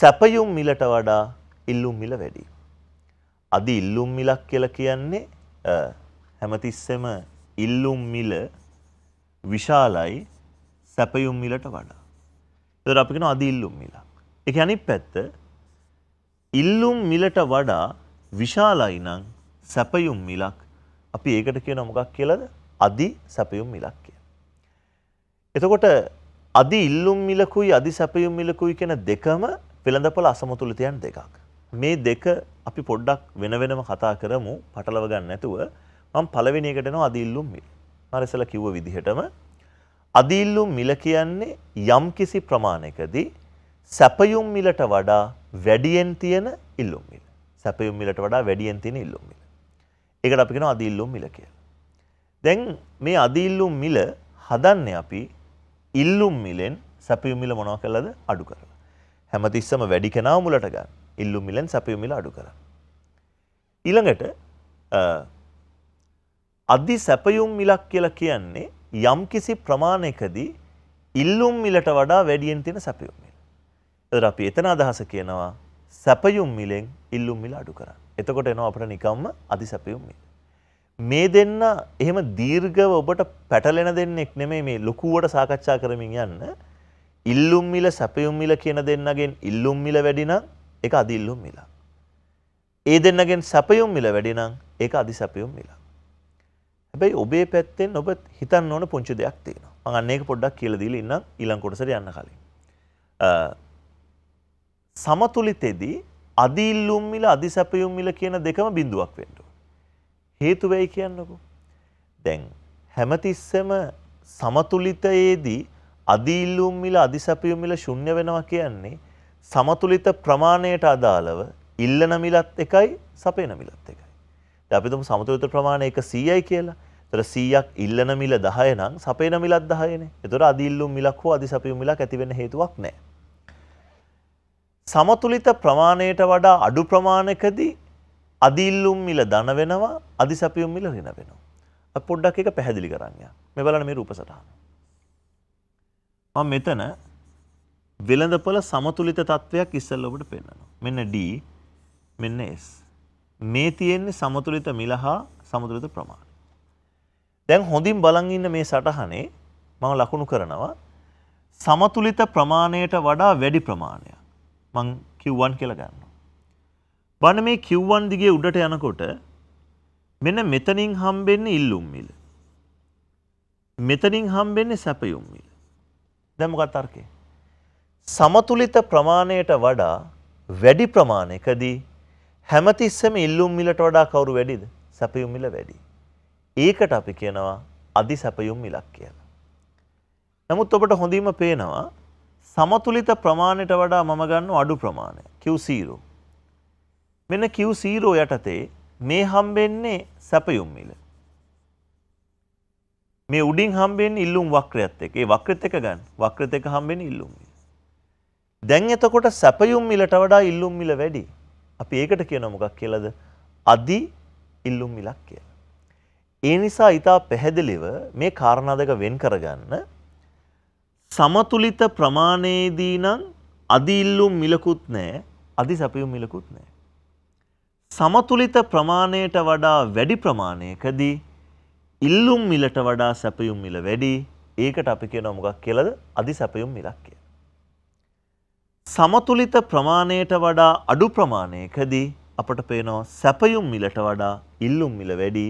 Speaker 1: සැපයුම් මිලට වඩා ඉල්ලුම් මිල වැඩි. අදි ඉල්ලුම් මිලක් කියලා කියන්නේ හැමතිස්සෙම ඉල්ලුම් මිල විශාලයි සැපයුම් මිලට වඩා. ඒතර අපි කියනවා අදි ඉල්ලුම් මිලක්. ඒක අනිත් පැත්ත ඉල්ලුම් මිලට වඩා විශාලයි නම් සැපයුම් මිලක් අපි ඒකට කියන මොකක් කියලද අධි සැපයුම් මිලක් කිය. එතකොට අධි ඉල්ලුම් මිලකුයි අධි සැපයුම් මිලකුයි කෙන දෙකම පෙළඳපල අසමතුලිතයන් දෙකක්. මේ දෙක අපි පොඩ්ඩක් වෙන වෙනම කතා කරමු පටලව ගන්න නැතුව මම පළවෙනි එකට එනවා අධි ඉල්ලුම් මිල. මම ඉස්සෙල්ලා කිව්ව විදිහටම අධි ඉල්ලුම් මිල කියන්නේ යම්කිසි ප්‍රමාණයකදී සැපයුම් මිලට වඩා වැඩියෙන් තියෙන ඉල්ලුම් මිල. සැපයුම් මිලට වඩා වැඩියෙන් තියෙන ඉල්ලුම් මිල. ඒකට අපි කියනවා අදීල්ලුම් මිල කියලා. දැන් මේ අදීල්ලුම් මිල හදන්නේ අපි ඉල්ලුම් මිලෙන් සැපයුම් මිල මොනවා කළාද අඩු කරලා. හැමතිස්සම වැඩි කෙනා මුලට ගන්න. ඉල්ලුම් මිලෙන් සැපයුම් මිල අඩු කරලා. ඊළඟට අදි සැපයුම් මිලක් කියලා කියන්නේ යම්කිසි ප්‍රමාණයකදී ඉල්ලුම් මිලට වඩා වැඩියෙන් තියෙන සැපයුම් මිල. එතකොට අපි එතන අදහස කියනවා සැපයුම් මිලෙන් ඉල්ලුම් මිල අඩු කරන්න. එතකොට එනවා අපට නිකම්ම අධි සැපයුම් මිල. මේ දෙන්න එහෙම දීර්ඝව ඔබට පැටලෙන දෙන්නෙක් නෙමෙයි මේ ලොකුවට සාකච්ඡා කරමින් යන්න. ඉල්ලුම් මිල සැපයුම් මිල කියන දෙන්නගෙන් ඉල්ලුම් මිල වැඩි නම් ඒක අධි ඉල්ලුම් මිල. ඒ දෙන්නගෙන් සැපයුම් මිල වැඩි නම් ඒක අධි සැපයුම් මිල. හැබැයි ඔබේ පැත්තෙන් ඔබ හිතන්න ඕන පුංචි දෙයක් තියෙනවා. මම අන්න ඒක පොඩ්ඩක් කියලා දීලා ඉන්නම් ඊළඟ කොටසට යන්න කලින්. සමතුලිතෙදී අදි ඉල්ලුම් මිල අදි සැපයුම් මිල කියන දෙකම බිඳුවක් වෙන්න ඕන. හේතු වෙයි කියන්නකෝ. දැන් හැමතිස්සෙම සමතුලිතයේදී අදි ඉල්ලුම් මිල අදි සැපයුම් මිල ශුන්‍ය වෙනවා කියන්නේ සමතුලිත ප්‍රමාණයට අදාළව ඉල්ලන මිලත් එකයි සපයන මිලත් එකයි. දැන් අපි තුමු සමතුලිත ප්‍රමාණය 100යි කියලා. එතකොට 100ක් ඉල්ලන මිල 10 නම් සපයන මිලත් 10නේ. එතකොට අදි ඉල්ලුම් මිලක් හෝ අදි සැපයුම් මිලක් ඇති වෙන්න හේතුවක් නැහැ. සමතුලිත ප්‍රමාණයට වඩා අඩු ප්‍රමාණකදී අදිල්ලුම් මිල දන වෙනවා අධිසැපියුම් මිල රින වෙනවා. අපි පොඩ්ඩක් එක පැහැදිලි කරන්න. මේ බලන්න මේ රූපසටහන. මම මෙතන වෙළඳපොළ සමතුලිත තත්වයක් ඉස්සෙල්ල ඔබට පෙන්වනවා. මෙන්න D මෙන්න S. මේ තියෙන්නේ සමතුලිත මිල හා සමතුලිත ප්‍රමාණය. දැන් හොඳින් බලන් ඉන්න මේ සටහනේ මම ලකුණු කරනවා සමතුලිත ප්‍රමාණයට වඩා වැඩි ප්‍රමාණයක්. මං Q1 කියලා ගන්නවා. බලන්න මේ Q1 දිගේ උඩට යනකොට මෙන්න මෙතනින් හම්බෙන්නේ ඉල්ලුම් මිල. මෙතනින් හම්බෙන්නේ සැපයුම් මිල. දැන් මොකක්ද තර්කය? සමතුලිත ප්‍රමාණයට වඩා වැඩි ප්‍රමාණයකදී හැමතිස්සෙම ඉල්ලුම් මිලට වඩා කවුරු වැඩිද? සැපයුම් මිල වැඩි. ඒකට අපි කියනවා අධි සැපයුම් මිලක් කියලා. නමුත් ඔබට හොඳින්ම පේනවා සමතුලිත ප්‍රමාණයට වඩා මම ගන්න අඩු ප්‍රමාණය Q0. මෙන්න Q0 යටතේ මේ හම්බෙන්නේ සැපයුම් මිල. මේ උඩින් හම්බෙන්නේ ඉල්ලුම් වක්‍රයත් එක්ක. ඒ වක්‍රෙත් එක ගන්න. වක්‍රෙත් එක හම්බෙන්නේ ඉල්ලුම් මිල. දැන් එතකොට සැපයුම් මිලට වඩා ඉල්ලුම් මිල වැඩි. අපි ඒකට කියනවා මොකක් කියලාද? අදි ඉල්ලුම් මිලක් කියලා. ඒ නිසා ඊට පැහැදිලිව මේ කාරණා දෙක වෙන් කරගන්න සමතුලිත ප්‍රමාණයේදී නම් අදි ඉල්ලුම් මිලකුත් නැහැ අදි සැපයුම් මිලකුත් නැහැ සමතුලිත ප්‍රමාණයට වඩා වැඩි ප්‍රමාණයකදී ඉල්ලුම් මිලට වඩා සැපයුම් මිල වැඩි ඒකට අපි කියනවා මොකක් කියලාද අදි සැපයුම් මිලක් කියලා සමතුලිත ප්‍රමාණයට වඩා අඩු ප්‍රමාණයකදී අපට පේනවා සැපයුම් මිලට වඩා ඉල්ලුම් මිල වැඩි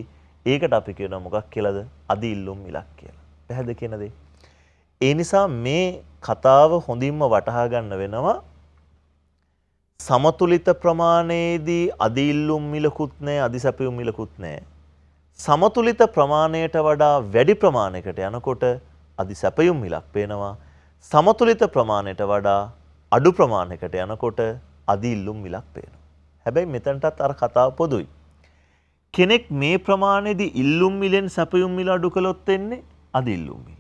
Speaker 1: ඒකට අපි කියනවා මොකක් කියලාද අදි ඉල්ලුම් මිලක් කියලා පැහැදිලි කියන දේ ඒ නිසා මේ කතාව හොඳින්ම වටහා ගන්න වෙනවා සමතුලිත ප්‍රමාණයේදී අදිල්ලුම් මිලකුත් නැහැ අදිසැපියුම් මිලකුත් නැහැ සමතුලිත ප්‍රමාණයට වඩා වැඩි ප්‍රමාණයකට යනකොට අදිසැපියුම් මිලක් පේනවා සමතුලිත ප්‍රමාණයට වඩා අඩු ප්‍රමාණයකට යනකොට අදිල්ලුම් මිලක් පේනවා හැබැයි මෙතනටත් අර කතාව පොදුයි කෙනෙක් මේ ප්‍රමාණයේදී ඉල්ලුම් මිලෙන් සැපයුම් මිල අඩු කළොත් එන්නේ අදිල්ලුම් මිල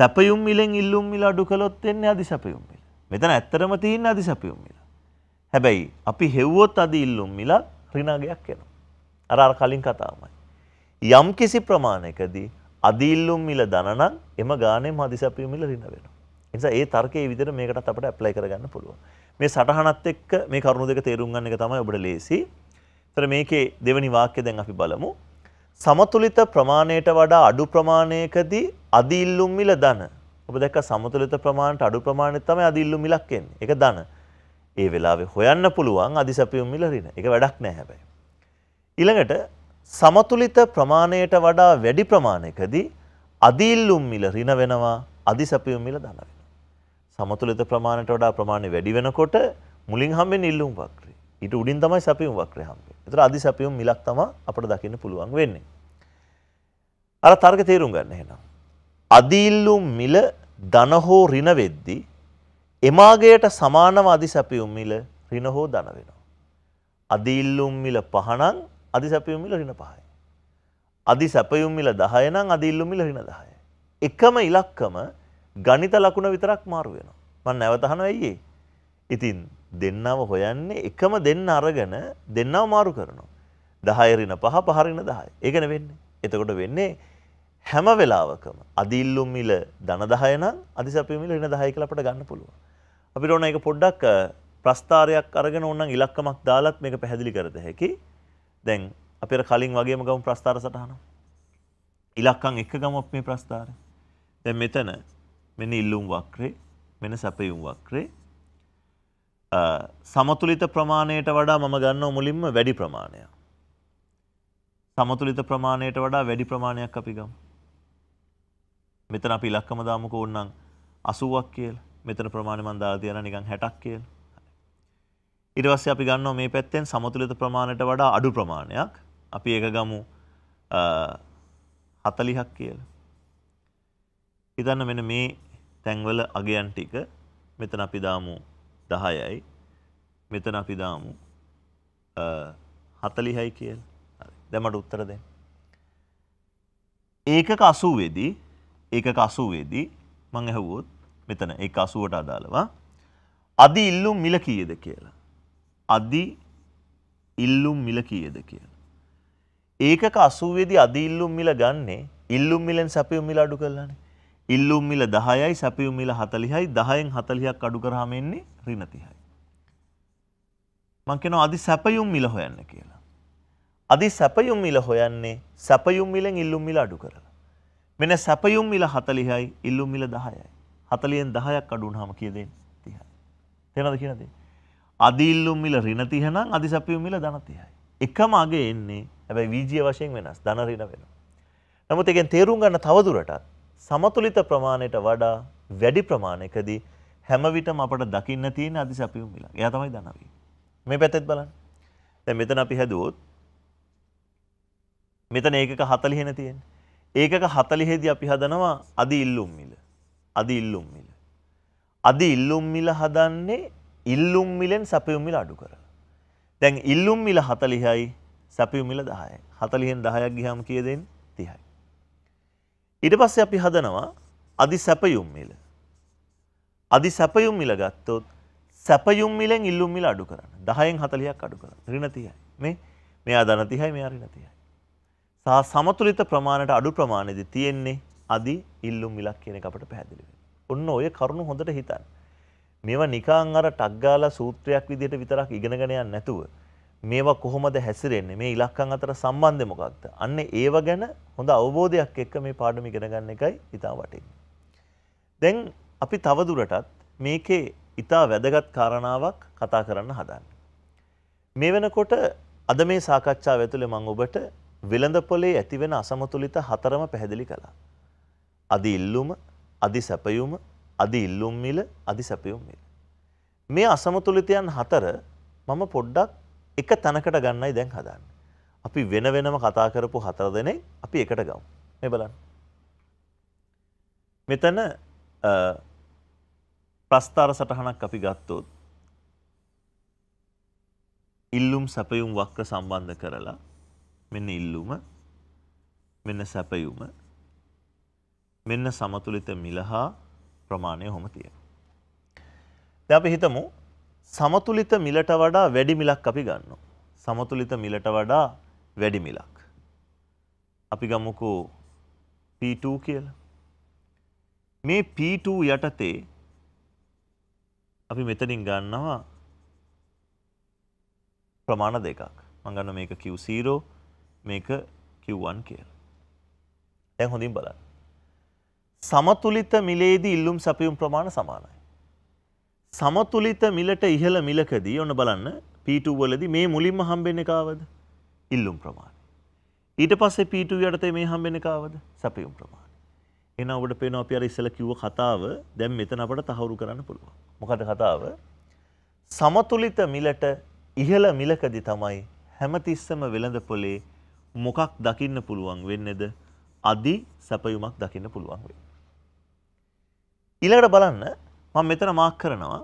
Speaker 1: සැපයුම් මිලෙන් ඉල්ලුම් මිල අඩු කළොත් එන්නේ අධි සැපයුම් මිල. මෙතන ඇත්තටම තියෙන අධි සැපයුම් මිල. හැබැයි අපි හෙව්වොත් අධි ඉල්ලුම් මිල ඍණාගයක් එනවා. අර අර කලින් කතාවමයි. යම් කිසි ප්‍රමාණයකදී අධි ඉල්ලුම් මිල ධන නම් එම ගාණේම අධි සැපයුම් මිල ඍණ වෙනවා. ඒ නිසා ඒ තර්කයේ විදිහට මේකටත් අපිට ඇප්ලයි කරගන්න පුළුවන්. මේ සටහනත් එක්ක මේ කරුණු දෙක තේරුම් ගන්න එක තමයි ඔබට ලේසි. ඒතර මේකේ දෙවෙනි වාක්‍ය දැන් අපි බලමු. සමතුලිත ප්‍රමාණයට වඩා අඩු ප්‍රමාණයකදී අදි ඉල්ලුම් මිල ධන. ඔබ දැක්ක සමතුලිත ප්‍රමාණයට අඩු ප්‍රමාණයට තමයි අදි ඉල්ලුම් මිලක් එන්නේ. ඒක ධන. ඒ වෙලාවේ හොයන්න පුළුවන් අදි සැපියුම් මිල ඍණ. ඒක වැඩක් නෑ හැබැයි. ඊළඟට සමතුලිත ප්‍රමාණයට වඩා වැඩි ප්‍රමාණයකදී අදි ඉල්ලුම් මිල ඍණ වෙනවා අදි සැපියුම් මිල ධන වෙනවා. සමතුලිත ප්‍රමාණයට වඩා ප්‍රමාණය වැඩි වෙනකොට මුලින් හම්බෙන්නේ ඉල්ලුම් වක්‍රය. ඊට උඩින් තමයි සැපියුම් වක්‍රය හම්බෙන්නේ. එතන අදි සැපියුම් මිලක් තමයි අපිට දකින්න පුළුවන් වෙන්නේ. අර තර්ක තේරුම් ගන්න එහෙනම්. අදීල්ලුම් මිල ධන හෝ ඍණ වෙද්දී එමාගයට සමානව අදි සැපියුම් මිල ඍණ හෝ ධන වෙනවා. අදීල්ලුම් මිල 5 නම් අදි සැපියුම් මිල ඍණ 5යි. අදි සැපියුම් මිල 10 නම් අදීල්ලුම් මිල ඍණ 10යි. එකම ඉලක්කම ගණිත ලකුණ විතරක් මාරු වෙනවා. මම නැවත අහනවා ඇයි ඒ? ඉතින් දෙන්නම හොයන්නේ එකම දෙන්න අරගෙන දෙන්නව මාරු කරනවා. දහයරින පහ පහරින දහය ඒගන වෙන්න. එතකොට වෙන්නේ හැම වෙලාවකම අදිල්ලුම් මිල දන දහයන අධිසපිමිල එන දහය කලපට ගන්න පුළුව. අපිට ඕන එක පොඩ්ඩක් ප්‍රස්ථාරයක් අරගෙන ඔන්න ඉලක්කමක් දාලත් මේක පැහැදිලි කරද හැකි දැන් අපිට කලින් වගේම ගම ප්‍රස්ථාර සටහන. ඉලක්කං එක ගමක් මේ ප්‍රස්ථාර. දැන් මෙතන මෙන ඉල්ලුම් වක්රේ මෙන සැපයුම් වක්රේ සමතුලිත ප්‍රමාණයට වඩා මම ගන්නව මුලින්ම වැඩි ප්‍රමාණයක්. සමතුලිත ප්‍රමාණයට වඩා වැඩි ප්‍රමාණයක් අපි ගමු. මෙතන අපි ඉලක්කම දාමුකෝ ඕනනම් 80ක් කියලා. මෙතන ප්‍රමාණය මම දාලා තියනවා නිකන් 60ක් කියලා. ඊට පස්සේ අපි ගන්නවා මේ පැත්තෙන් සමතුලිත ප්‍රමාණයට වඩා අඩු ප්‍රමාණයක්. අපි ඒක ගමු 40ක් කියලා. හිතන්න මෙන්න මේ තැන්වල අගයන් ටික මෙතන අපි දාමු 0.5 දහයයි මෙතන අපි දාමු හතලිහයි කියල දැමට උත්තර දෙ. ඒක අසුවේදී ඒක අසුවේදී මං ඇහවුවොත් මෙතන ඒ අසුවට අදාළවා අදි ඉල්ලුම් මිල කීයද කියලා. අදි ඉල්ලුම් මිල කීයද කියලා. ඒකක අසුවේදී අදි ඉල්ලුම් මිල ගන්නේ ඉල්ලුම් මිලෙන් සැපියුම් මිල අඩු කරලානේ ඉල්ලුම් මිල 10යි සැපියුම් මිල 40යි 10න් 40ක් අඩු කරාම එන්නේ ඍණ 30යි. මං කියනවා අදි සැපියුම් මිල හොයන්න කියලා. අදි සැපියුම් මිල හොයන්නේ සැපියුම් මිලෙන් ඉල්ලුම් මිල අඩු කරලා. මෙන්න සැපියුම් මිල 40යි ඉල්ලුම් මිල 10යි. 40න් 10ක් අඩු වුනහම කීයද එන්නේ? 30යි. තේරෙනවද කියන දේ? අදි ඉල්ලුම් මිල ඍණ 30 නම් අදි සැපියුම් මිල ධන 30යි. එකම අගේ එන්නේ හැබැයි වීජීය වශයෙන් වෙනස් ධන ඍණ වෙනවා. නමුත් එකෙන් තේරුම් ගන්න තවදුරටත් සමතුලිත ප්‍රමාණයට වඩා වැඩි ප්‍රමාණයකදී හැම විටම අපට දකින්න තියෙන අතිශපියුම් මිලක්. එයා තමයි ධනවි. මේ පැත්තෙත් බලන්න. දැන් මෙතන අපි හැදුවොත් මෙතන ඒකක 40 නේ තියෙන්නේ. ඒකක 40 දී අපි හදනවා අදි ඉල්ලුම් මිල. අදි ඉල්ලුම් මිල. අදි ඉල්ලුම් මිල හදන්නේ ඉල්ලුම් මිලෙන් සැපයුම් මිල අඩු කරලා. දැන් ඉල්ලුම් මිල 40යි සැපයුම් මිල 10යි. 40න් 10ක් ගියාම කීයද එන්නේ? 30යි. ඊට පස්සේ අපි හදනවා අදි සැපයුම් මිල. අදි සැපයුම් මිල ගත්තොත් සැපයුම් මිලෙන් ඉල්ලුම් මිල අඩු කරන්න. 10න් 40ක් අඩු කරන්න. ඍණ 30යි. මේ මෙයා ධන 30යි මෙයා ඍණ 30යි. සහ සමතුලිත ප්‍රමාණයට අඩු ප්‍රමාණයේදී තියෙන්නේ අදි ඉල්ලුම් මිලක් කියන එක අපට පැහැදිලි ඔන්න ඔය කරුණු හොඳට හිතන්න. මේවා නිකං අර ටක් ගාලා සූත්‍රයක් විදිහට විතරක් ඉගෙනගෙන යන්නේ නැතුව මේවා කොහොමද හැසිරෙන්නේ මේ ඉලක්කම් අතර සම්බන්ධය මොකක්ද අන්න ඒව ගැන හොඳ අවබෝධයක් එක්ක මේ පාඩම ඉගෙන ගන්න එකයි ඉතා වටින්නේ. දැන් අපි තවදුරටත් මේකේ ඉතා වැදගත් කාරණාවක් කතා කරන්න හදන්න. මේ වෙනකොට අද මේ සාකච්ඡාව ඇතුළේ මම ඔබට වෙළඳ පොලේ ඇතිවෙන අසමතුලිත හතරම පැහැදිලි කළා. අදි ඉල්ලුම, අදි සැපයුම, අදි ඉල්ලුම් මිල, අදි සැපයුම් මිල. මේ අසමතුලිතයන් හතර මම පොඩ්ඩක් එක තැනකට ගන්නයි දැන් හදන්න. අපි වෙන වෙනම කතා කරපු හතර දෙනෙ අපි එකට ගව් මේ බලන්න. මෙතන ප්‍රස්ථාර සටහනක් අපි ගත්තොත් ඉල්ලුම් සැපයුම් වක්‍ර සම්බන්ධ කරලා මෙන්න ඉල්ලුම මෙන්න සැපයුම මෙන්න සමතුලිත මිලහා ප්‍රමාණය හොම තියෙන. ද අපි හිතමු සමතුලිත මිලට වඩා වැඩි මිලක් අපි ගන්නවා. සමතුලිත මිලට වඩා වැඩි මිලක්. අපි ගමුකු P2 කියලා. මේ P2 යටතේ අපි මෙතනින් ගන්නවා ප්‍රමාණ දෙකක්. මම ගන්න මේක Q0 මේක Q1 කියලා. දැන් හොඳින් බලන්න. සමතුලිත මිලේදී ඉල්ලුම් සැපයුම් ප්‍රමාණය සමානයි. සමතුලිත මිලට ඉහළ මිලකදී ඔන්න බලන්න P2 වලදී මේ මුලින්ම හම්බෙන්නේ කාවද? ඉල්ලුම් ප්‍රමාණය. ඊට පස්සේ P2 යටතේ මේ හම්බෙන්නේ කාවද? සැපයුම් ප්‍රමාණය. එහෙනම් ඔබට පේනවා අපි අර ඉස්සෙල්ලා කිව්ව කතාව දැන් මෙතන අපට තහවුරු කරන්න පුළුවන්. මොකද කතාව? සමතුලිත මිලට ඉහළ මිලකදී තමයි හැමතිස්සම වෙළඳ පොලේ මොකක් දකින්න පුළුවන් වෙන්නේද? අදි සැපයුමක් දකින්න පුළුවන් වෙන්නේ. ඊළඟට බලන්න මම මෙතන මාක් කරනවා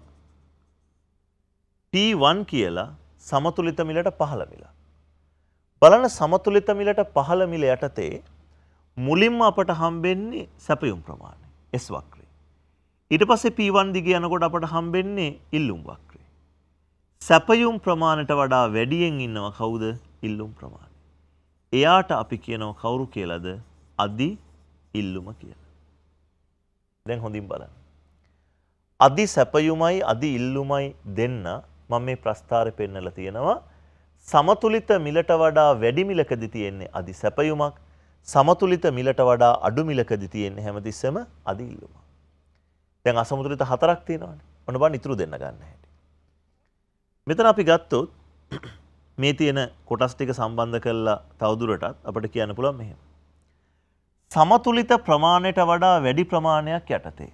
Speaker 1: T1 කියලා සමතුලිත මිලට පහළ මිල. බලන සමතුලිත මිලට පහළ මිල යටතේ මුලින්ම අපට හම්බෙන්නේ සැපයුම් ප්‍රමාණය S වක්‍රේ. ඊට පස්සේ P1 දිගේ යනකොට අපට හම්බෙන්නේ ඉල්ලුම් වක්‍රේ. සැපයුම් ප්‍රමාණයට වඩා වැඩියෙන් ඉන්නව කවුද? ඉල්ලුම් ප්‍රමාණය. එයාට අපි කියනව කවුරු කියලාද? අදි ඉල්ලුම කියලා. දැන් හොඳින් බලන්න. අදි සැපයුමයි අදි ඉල්ලුමයි දෙන්න මම මේ ප්‍රස්ථාරය පෙන්නලා තියෙනවා සමතුලිත මිලට වඩා වැඩි මිලකදී තියෙන්නේ අදි සැපයුමක් සමතුලිත මිලට වඩා අඩු මිලකදී තියෙන්නේ හැමතිස්සෙම අදි ඉල්ලුමක් දැන් අසමතුලිත හතරක් තියෙනවානේ ඔන්න බලන්න ඉතුරු දෙන්න ගන්න හැටි මෙතන අපි ගත්තොත් මේ තියෙන කොටස් ටික සම්බන්ධ කරලා තවදුරටත් අපිට කියන්න පුළුවන් මෙහෙම සමතුලිත ප්‍රමාණයට වඩා වැඩි ප්‍රමාණයක් යටතේ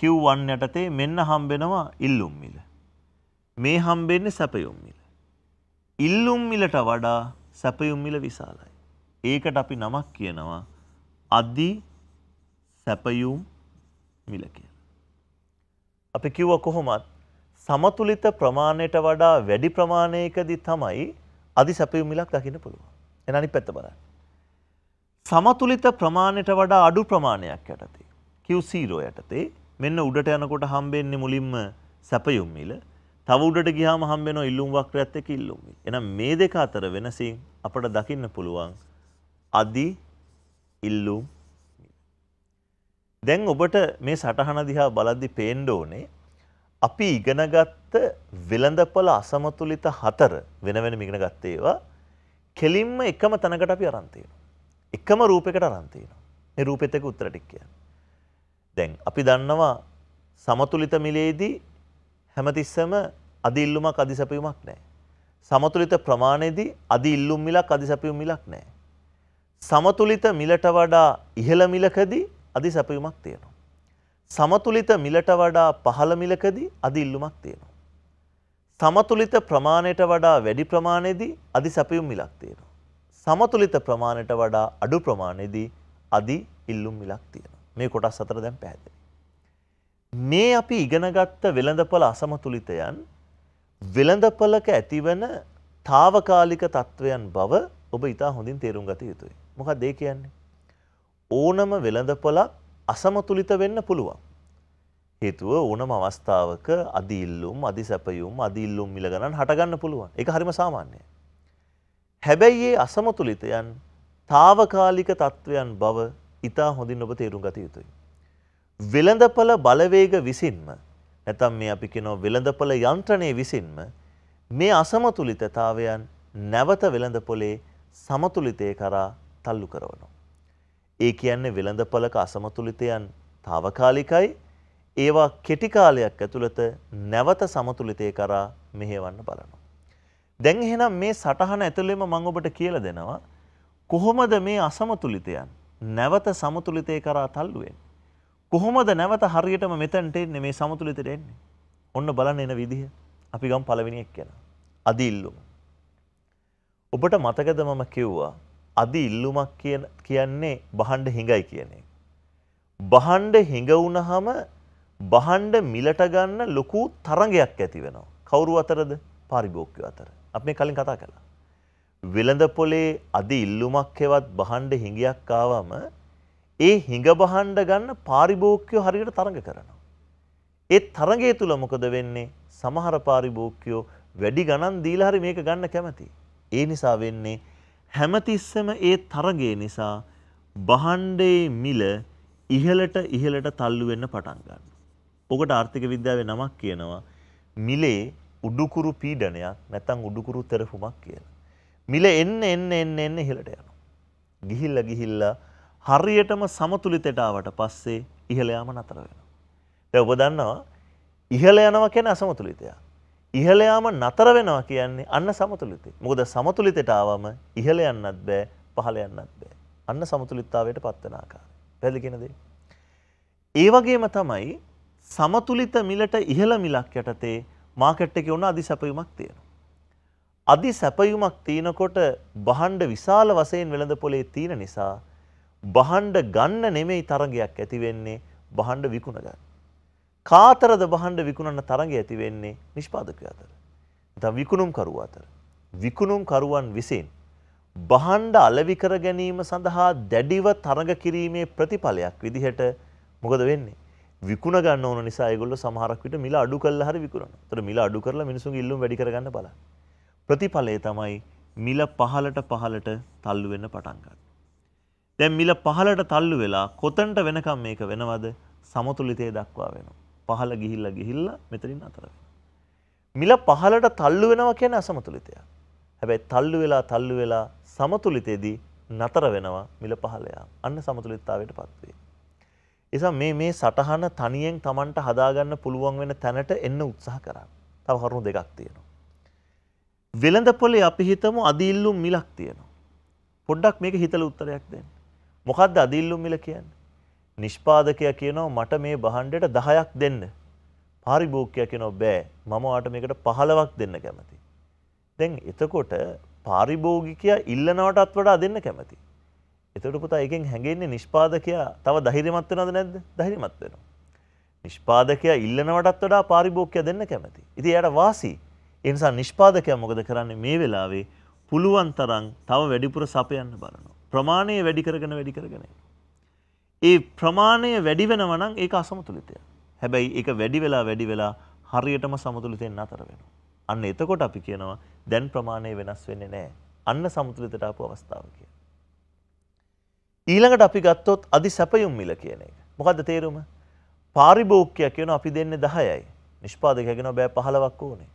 Speaker 1: Q1 යටතේ මෙන්න හම්බෙනවා ඉල්ලුම් මිල. මේ හම්බෙන්නේ සැපයුම් මිල. ඉල්ලුම් මිලට වඩා සැපයුම් මිල විශාලයි. ඒකට අපි නමක් කියනවා අදි සැපයුම් මිල කියලා. අපි කිව්වා කොහොමත් සමතුලිත ප්‍රමාණයට වඩා වැඩි ප්‍රමාණයකදී තමයි අදි සැපයුම් මිලක් දකින්න පුළුවන්. එහෙනම් අනිත් පැත්ත බලන්න. සමතුලිත ප්‍රමාණයට වඩා අඩු ප්‍රමාණයක් යටතේ Q0 යටතේ මෙන්න උඩට යනකොට හම්බෙන්නේ මුලින්ම සැපයුම් මිල. තව උඩට ගියාම හම්බෙනවා ඉල්ලුම් වක්‍රයත් එක්ක ඉල්ලුම් මිල. එහෙනම් මේ දෙක අතර වෙනසින් අපට දකින්න පුළුවන් අදි ඉල්ලුම් දැන් ඔබට මේ සටහන දිහා බලද්දි පේන්න ඕනේ අපි ඉගෙනගත්ත වෙළඳපොළ අසමතුලිත හතර වෙන වෙනම ඉගෙන ගත්ත ඒවා කෙලින්ම එකම තැනකට අපි අරන් තියෙනවා. එකම රූපයකට අරන් තියෙනවා. මේ රූපෙත් එක්ක උත්තර ටික කියන්නේ. දැන් අපි දන්නවා සමතුලිත මිලේදී හැමතිස්සම අදි ඉල්ලුමක් අදි සැපයුමක් නැහැ. සමතුලිත ප්‍රමාණයේදී අදි ඉල්ලුම් මිලක් අදි සැපයුම් මිලක් නැහැ. සමතුලිත මිලට වඩා ඉහළ මිලකදී අදි සැපයුමක් තියෙනවා. සමතුලිත මිලට වඩා පහළ මිලකදී අදි ඉල්ලුමක් තියෙනවා. සමතුලිත ප්‍රමාණයට වඩා වැඩි ප්‍රමාණයේදී අදි සැපයුම් මිලක් තියෙනවා. සමතුලිත ප්‍රමාණයට වඩා අඩු ප්‍රමාණයේදී අදි ඉල්ලුම් මිලක් තියෙනවා. මේ කොටස් අතර දැන් පැහැදිලි. මේ අපි ඉගෙනගත්ත වෙළඳපොළ අසමතුලිතයන් වෙළඳපොළක ඇතිවන తాවකාලික తත්වයන් බව ඔබ ඉතා හොඳින් තේරුම් ගත යුතුයි. මොකක්ද ඒ කියන්නේ? ඕනම වෙළඳපොළක් අසමතුලිත වෙන්න පුළුවන්. හේතුව ඕනම අවස්ථාවක අදීල්ලුම් අධිසැපයුම් අදීල්ලුම් මිල ගණන් හටගන්න පුළුවන්. ඒක හරිම සාමාන්‍යයි. හැබැයි මේ අසමතුලිතයන් తాවකාලික තත්වයන් බව ඉතා හොඳින් ඔබ තේරුම් ගත යුතුයි. වෙළඳපල බලවේග විසින්ම නැතම් මේ අපි කෙනෝ වෙළඳපල යන්ත්‍රණය විසින්ම මේ අසමතුලිතතාවයන් නැවත වෙළඳපොලේ සමතුලිතය කරා තල්ලු කරවනවා. ඒ කියන්නේ වෙළඳපලක අසමතුලිතයන් තාවකාලිකයි ඒවා කෙටිකාලයක් ඇතුළත නැවත සමතුලිතය කරා මෙහෙවන්න බලනවා. දැන් එහෙනම් මේ සටහන ඇතුළෙම මං ඔබට කියලා දෙනවා කොහොමද මේ අසමතුලිතයන් නැවත සමතුලිතය කරා තල්ලුවෙන්. කොහොමද නැවත හරියටම මෙතැන්ට එන්නේ මේ සමතුලිතට එන්නේ. ඔන්න බලන්න එන විදිහ අපි ගම් පළවෙනියක් කියන. අදි ඉල්ලුම. ඔබට මතකද මම කිව්වා අදි ඉල්ලුමක් කියන්නේ බහන්ඩ හිඟයි කියන්නේ. බහන්ඩ හිඟ වුණහම බහන්ඩ මිලට ගන්න ලොකු තරගයක් ඇති වෙනවා. කවුරු අතරද පරිභෝක්කය අතර. අප මේ කලින් කතා කළා. වෙළඳ පොලේ අදි ඉල්ලුමක් හෙවත් බහන්ඩ හිඟයක් ආවම ඒ හිඟ බහන්ඩ ගන්න පාරිභෝක්‍යෝ හරියට තරඟ කරනවා. ඒ තරඟය තුළ මොකද වෙන්නේ සමහර පාරිභෝක්‍යෝ වැඩි ගණන් දීලා හරි මේක ගන්න කැමති. ඒ නිසා වෙන්නේ හැමතිස්සම ඒ තරගේ නිසා බහන්ඩේ මිල ඉහලට ඉහලට තල්ලු වෙන්න පටන් ගන්න. ඔකට ආර්ථික විද්‍යාවේ නමක් කියනවා මිලේ උඩුකුරු පීඩනයක් නැතන් උඩුකුරු තෙරපුමක් කියලා. මිල එන්න එන්න එන්න එන්න ඉහළට යනවා. ගිහිල්ලා ගිහිල්ලා හරියටම සමතුලිතට ආවට පස්සේ ඉහළ යාම නතර වෙනවා. දැන් ඔබ දන්නවා ඉහළ යනවා කියන්නේ අසමතුලිතය. ඉහළ යාම නතර වෙනවා කියන්නේ අන්න සමතුලිතය. මොකද සමතුලිතට ආවම ඉහළ යන්නත් බෑ, පහළ යන්නත් බෑ. අන්න සමතුලිතතාවයට පත් වෙන ආකාරය. පැහැදිලි කියන දේ. ඒ වගේම තමයි සමතුලිත මිලට ඉහළ මිලක් යටතේ මාකට් එකේ උන අධිසැපයීමක් තියෙනවා. අධි සැපයුමක් තියනකොට බහන්ඩ විශාල වසයෙන් වෙළඳ පොලේ තියෙන නිසා බහන්ඩ ගන්න නෙමෙයි තරගයක් ඇතිවෙන්නේ බහන්ඩ විකුණගන්න. කාතරද බහන්ඩ විකුණන්න තරග ඇතිවෙන්නේ නිෂ්පාදක අතර. ද විකුණුම්කරුව අතර. විකුණුම්කරුවන් විසින්. බහන්ඩ අලවිකර ගැනීම සඳහා දැඩිව තරග කිරීමේ ප්‍රතිඵලයක් විදිහට මොකද වෙන්නේ. විකුණ ගන්න ඕන නිසා ගොල්ල සමහරක් විට මිල අඩු කල්ල හරි විකුණ තර මිල අඩු කරලා මිනිසු ඉල්ලුම් වැඩිරගන්න බලා. ප්‍රතිඵලය තමයි මිල පහලට පහලට තල්ලු වෙන්න පටන් ගන්න. දැන් මිල පහලට තල්ලු වෙලා කොතනට වෙනකම් මේක වෙනවද? සමතුලිතය දක්වා වෙනවා. පහල ගිහිල්ලා ගිහිල්ලා මෙතනින් අතර මිල පහලට තල්ලු වෙනවා කියන්නේ අසමතුලිතයක්. හැබැයි තල්ලු වෙලා තල්ලු වෙලා සමතුලිතෙදී නතර වෙනවා මිල පහල අන්න සමතුලිතතාවයටපත් වේ. නිසා මේ මේ සටහන තනියෙන් Tamanට හදාගන්න පුළුවන් වෙන තැනට එන්න උත්සාහ කරා. තව කරුණු දෙකක් තියෙනවා. වෙළඳපොලේ අපි හිතමු අදීල්ලුම් මිලක් තියෙනවා. පොඩ්ඩක් මේක හිතලා උත්තරයක් දෙන්න. මොකද්ද අදීල්ලුම් මිල කියන්නේ? නිෂ්පාදකයා කියනවා මට මේ බහණ්ඩයට 10ක් දෙන්න. පාරිභෝගිකයා කියනවා බෑ මම ඔයාට මේකට 15ක් දෙන්න කැමතියි. දැන් එතකොට පාරිභෝගිකයා ඉල්ලනවටත් වඩා දෙන්න කැමති. එතකොට පුතා එකෙන් හැඟෙන්නේ නිෂ්පාදකයා තව ධෛර්යමත් වෙනවද නැද්ද? ධෛර්යමත් වෙනවා. නිෂ්පාදකයා ඉල්ලනවටත් වඩා පාරිභෝගිකයා දෙන්න කැමති. ඉතින් එයාට වාසි එනිසා නිෂ්පාදකයා මොකද කරන්නේ මේ වෙලාවේ පුළුවන් තරම් තව වැඩිපුර සපයන්න බලනවා. ප්‍රමාණය වැඩි කරගෙන වැඩි කරගෙන. ඒ ප්‍රමාණය වැඩි වෙනවා නම් ඒක අසමතුලිතය. හැබැයි ඒක වැඩි වෙලා වැඩි වෙලා හරියටම සමතුලිතෙන් අතර වෙනවා. අන්න එතකොට අපි කියනවා දැන් ප්‍රමාණය වෙනස් වෙන්නේ නැහැ. අන්න සමතුලිතට ආපු අවස්ථාව කියලා. ඊළඟට අපි ගත්තොත් අදි සැපයුම් මිල කියන එක. මොකද්ද තේරුම? පාරිභෝගිකයා කියනවා අපි දෙන්නේ 10යි. නිෂ්පාදකයා කියනවා බෑ 15ක් ඕනේ.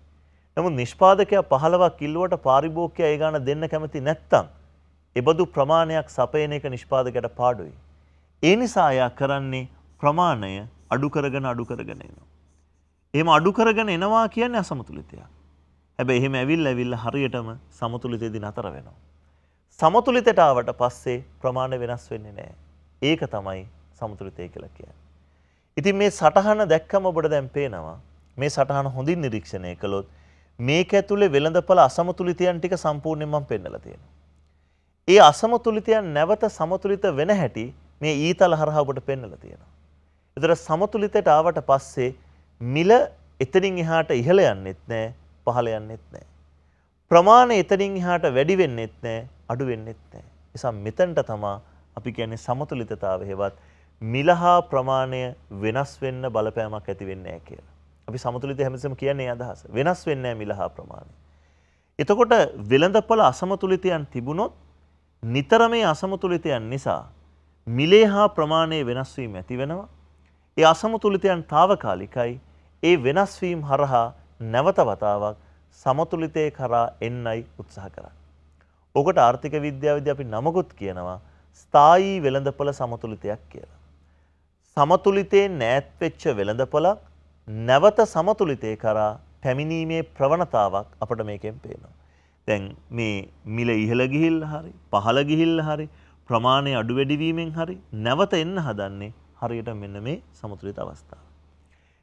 Speaker 1: නමුත් නිෂ්පාදකයා 15ක් කිල්ලුවට පාරිභෝගිකයා ඒ ගාණ දෙන්න කැමති නැත්නම් එබඳු ප්‍රමාණයක් සපයන එක නිෂ්පාදකයට පාඩුයි. ඒ නිසා එයා කරන්නේ ප්‍රමාණය අඩු කරගෙන අඩු කරගෙන එනවා. එහෙම අඩු කරගෙන එනවා කියන්නේ අසමතුලිතයක්. හැබැයි එහෙම ඇවිල්ලා ඇවිල්ලා හරියටම සමතුලිතෙදී නතර වෙනවා. සමතුලිතට ආවට පස්සේ ප්‍රමාණය වෙනස් වෙන්නේ නැහැ. ඒක තමයි සමතුලිතය කියලා කියන්නේ. ඉතින් මේ සටහන දැක්කම ඔබට දැන් පේනවා මේ සටහන හොඳින් නිරීක්ෂණය කළොත් මේක ඇතුළේ වෙළඳපල අසමතුලිතයන් ටික සම්පූර්ණයෙන්ම පෙන්නලා තියෙනවා. ඒ අසමතුලිතයන් නැවත සමතුලිත වෙන හැටි මේ ඊතල හරහා ඔබට පෙන්නලා තියෙනවා. ඒතර සමතුලිතයට ආවට පස්සේ මිල එතනින් එහාට ඉහළ යන්නෙත් නැහැ, පහළ යන්නෙත් නැහැ. ප්‍රමාණය එතනින් එහාට වැඩි වෙන්නෙත් නැහැ, අඩු වෙන්නෙත් නැහැ. එසම් මෙතනට තමා අපි කියන්නේ සමතුලිතතාවය හෙවත් මිලහා ප්‍රමාණය වෙනස් වෙන්න බලපෑමක් ඇති වෙන්නේ නැහැ කියලා. අපි සමතුලිත හැමසම කියන්නේ අදහස. වෙනස් වෙන්නේ නැහැ මිල හා ප්‍රමාණය. එතකොට වෙළඳපොළ අසමතුලිතයන් තිබුණොත් නිතර මේ අසමතුලිතයන් නිසා මිලේ හා ප්‍රමාණයේ වෙනස් වීම ඇති වෙනවා. ඒ අසමතුලිතයන් తాවකාලිකයි. ඒ වෙනස් වීම හරහා නැවත වතාවක් සමතුලිතය කරා එන්නයි උත්සාහ කරන්නේ. ඔකට ආර්ථික විද්‍යාවේදී අපි නමකුත් කියනවා ස්ථායී වෙළඳපොළ සමතුලිතයක් කියලා. සමතුලිතේ නෑත් වෙච්ච වෙළඳපොළක් නැවත සමතුලිතය කරා පැමිණීමේ ප්‍රවණතාවක් අපට මේකෙන් පේනවා. දැන් මේ මිල ඉහළ ගිහිල් හරි පහළ ගිහිල් හරි ප්‍රමාණය අඩු වැඩිවීමෙන් හරි නැවත එන්න හදන්නේ හරියට මෙන්න මේ සමතුලිත අවස්ථාව.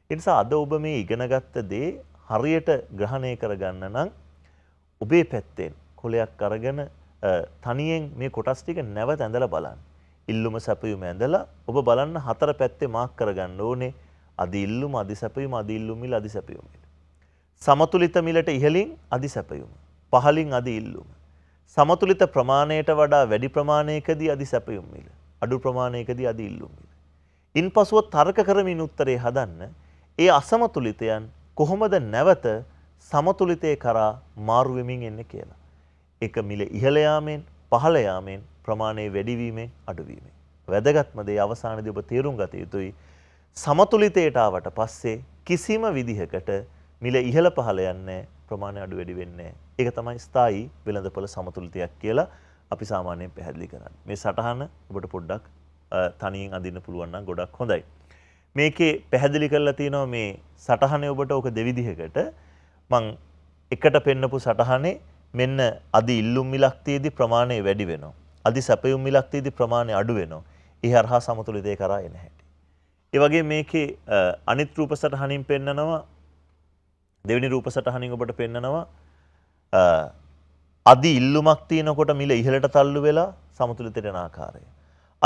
Speaker 1: ඒ නිසා අද ඔබ මේ ඉගෙනගත්ත දේ හරියට ග්‍රහණය කරගන්න නම් ඔබේ පැත්තෙන් කොලයක් අරගෙන තනියෙන් මේ කොටස් ටික නැවත ඇඳලා බලන්න. ඉල්ලුම සැපයුම ඇඳලා ඔබ බලන්න හතර පැත්තේ මාක් කරගන්න ඕනේ. අධි ඉල්ලුම අධි සැපයුම අධි ඉල්ලුම් මිල අධි සැපයුම මිල. සමතුලිත මිලට ඉහළින් අධි සැපයුම. පහළින් අධි ඉල්ලුම. සමතුලිත ප්‍රමාණයට වඩා වැඩි ප්‍රමාණයකදී අධි සැපයුම් මිල. අඩු ප්‍රමාණයකදී අධි ඉල්ලුම් මිල. ඉන්පසුව තර්ක කරමින් උත්තරේ හදන්න ඒ අසමතුලිතයන් කොහොමද නැවත සමතුලිතය කරා මාරු වෙමින් එන්නේ කියලා. එක මිල ඉහළ යාමෙන් පහළ යාමෙන් ප්‍රමාණය වැඩිවීමෙන් අඩුවීමෙන් වැදගත්ම දේ අවසානයේදී ඔබ තේරුම් ගත යුතුයි සමතුලිතයට ආවට පස්සේ කිසිම විදිහකට මිල ඉහළ පහළ යන්නේ ප්‍රමාණය අඩු වැඩි වෙන්නේ. ඒක තමයි ස්ථායි වෙළඳපොළ සමතුලිතයක් කියලා අපි සාමාන්‍යයෙන් පැහැදිලි කරන්නේ. මේ සටහන ඔබට පොඩ්ඩක් තනියෙන් අඳින්න පුළුවන් නම් ගොඩක් හොඳයි. මේකේ පැහැදිලි කරලා තියෙනවා මේ සටහනේ ඔබට ඕක දෙවිදිහකට මං එකට පෙන්නපු සටහනේ මෙන්න අදි ඉල්ලුම් මිලක් තියේදී ප්‍රමාණය වැඩි වෙනවා. අදි සැපයුම් මිලක් තියේදී ප්‍රමාණය අඩු වෙනවා. ඒ හරහා සමතුලිතය කරා එන්නේ නැහැ. ඒ වගේ මේකේ අනිත් රූප සටහනින් පෙන්නනවා දෙවෙනි රූප සටහනින් ඔබට පෙන්නනවා අදි ඉල්ලුමක් තියෙනකොට මිල ඉහළට තල්ලු වෙලා සමතුලිතට යන ආකාරය.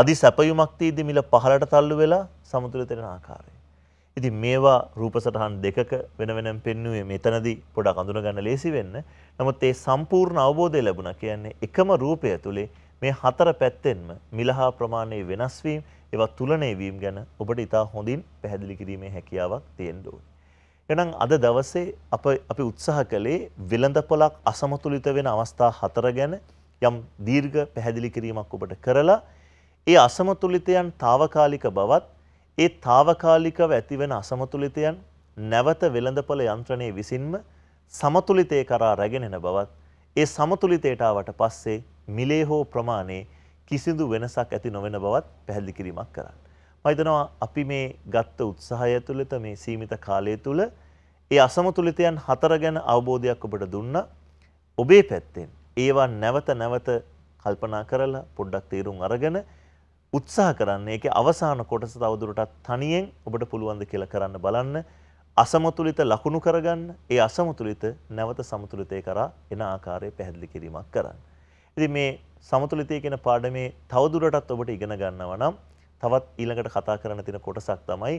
Speaker 1: අදි සැපයුමක් තියදී මිල පහළට තල්ලු වෙලා සමතුලිතට යන ආකාරය. ඉතින් මේවා රූප සටහන් දෙකක වෙන වෙනම පෙන්වුවේ මෙතනදී පොඩක් අඳුනගන්න ලේසි වෙන්න. නමුත් ඒ සම්පූර්ණ අවබෝධය ලැබුණා කියන්නේ එකම රූපය තුලේ මේ හතර පැත්තෙන්ම මිලහා ප්‍රමාණයේ වෙනස් වීම ඒවා තුලනය වීම ගැන ඔබට ඉතා හොඳින් පැහැදිලි කිරීමේ හැකියාවක් තියෙන්න ඕනේ. එහෙනම් අද දවසේ අප අපි උත්සාහ කළේ වෙළඳපොලක් අසමතුලිත වෙන අවස්ථා හතර ගැන යම් දීර්ඝ පැහැදිලි කිරීමක් ඔබට කරලා ඒ අසමතුලිතයන් తాවකාලික බවත් ඒ తాවකාලිකව ඇතිවන අසමතුලිතයන් නැවත වෙළඳපොල යන්ත්‍රණයේ විසින්ම සමතුලිතේ කරා රැගෙන යන බවත් ඒ සමතුලිතයට ආවට පස්සේ මිලේ හෝ ප්‍රමාණේ කිසිදු වෙනසක් ඇති නොවන බවත් පැහැදිලි කිරීමක් කරන්න. මහිතනවා අපි මේ ගත්ත උත්සාහය තුළත මේ සීමිත කාලය තුළ ඒ අසමතුලිතයන් හතර ගැන අවබෝධයක් ඔබට දුන්න ඔබේ පැත්තෙන් ඒවා නැවත නැවත කල්පනා කරලා පොඩ්ඩක් තේරුම් අරගෙන උත්සාහ කරන්න ඒක අවසාන කොටස තවදුරටත් තනියෙන් ඔබට පුළුවන්ද කියලා කරන්න බලන්න අසමතුලිත ලකුණු කරගන්න ඒ අසමතුලිත නැවත සමතුලිතය කරා එන ආකාරය පැහැදිලි කිරීමක් කරන්න. ඉතින් මේ සමතුලිතය කියන පාඩමේ තවදුරටත් ඔබට ඉගෙන ගන්නවා නම් තවත් ඊළඟට කතා කරන්න තියෙන කොටසක් තමයි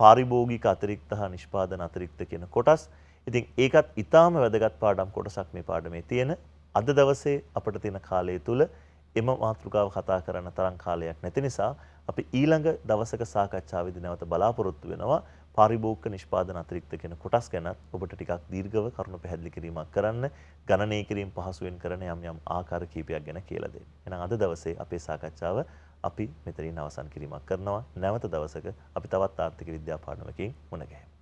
Speaker 1: පාරිභෝගික අතිරික්ත හා නිෂ්පාදන අතිරික්ත කියන කොටස්. ඉතින් ඒකත් ඉතාම වැදගත් පාඩම් කොටසක් මේ පාඩමේ තියෙන. අද දවසේ අපිට තියෙන කාලය තුල එම මාතෘකාව කතා කරන්න තරම් කාලයක් නැති නිසා අපි ඊළඟ දවසක සාකච්ඡාවේදී නැවත බලාපොරොත්තු වෙනවා. පාරිභෝගික නිෂ්පාදන අතිරික්ත කියන කොටස් ගැනත් ඔබට ටිකක් දීර්ඝව කරුණු පැහැදිලි කිරීමක් කරන්න ගණනය කිරීම පහසුවෙන් කරන යම් යම් ආකාර කිහිපයක් ගැන කියලා දෙන්න. එහෙනම් අද දවසේ අපේ සාකච්ඡාව අපි මෙතනින් අවසන් කිරීමක් කරනවා. නැවත දවසක අපි තවත් ආර්ථික විද්‍යා පාඩමකින් මුණ ගැහෙමු.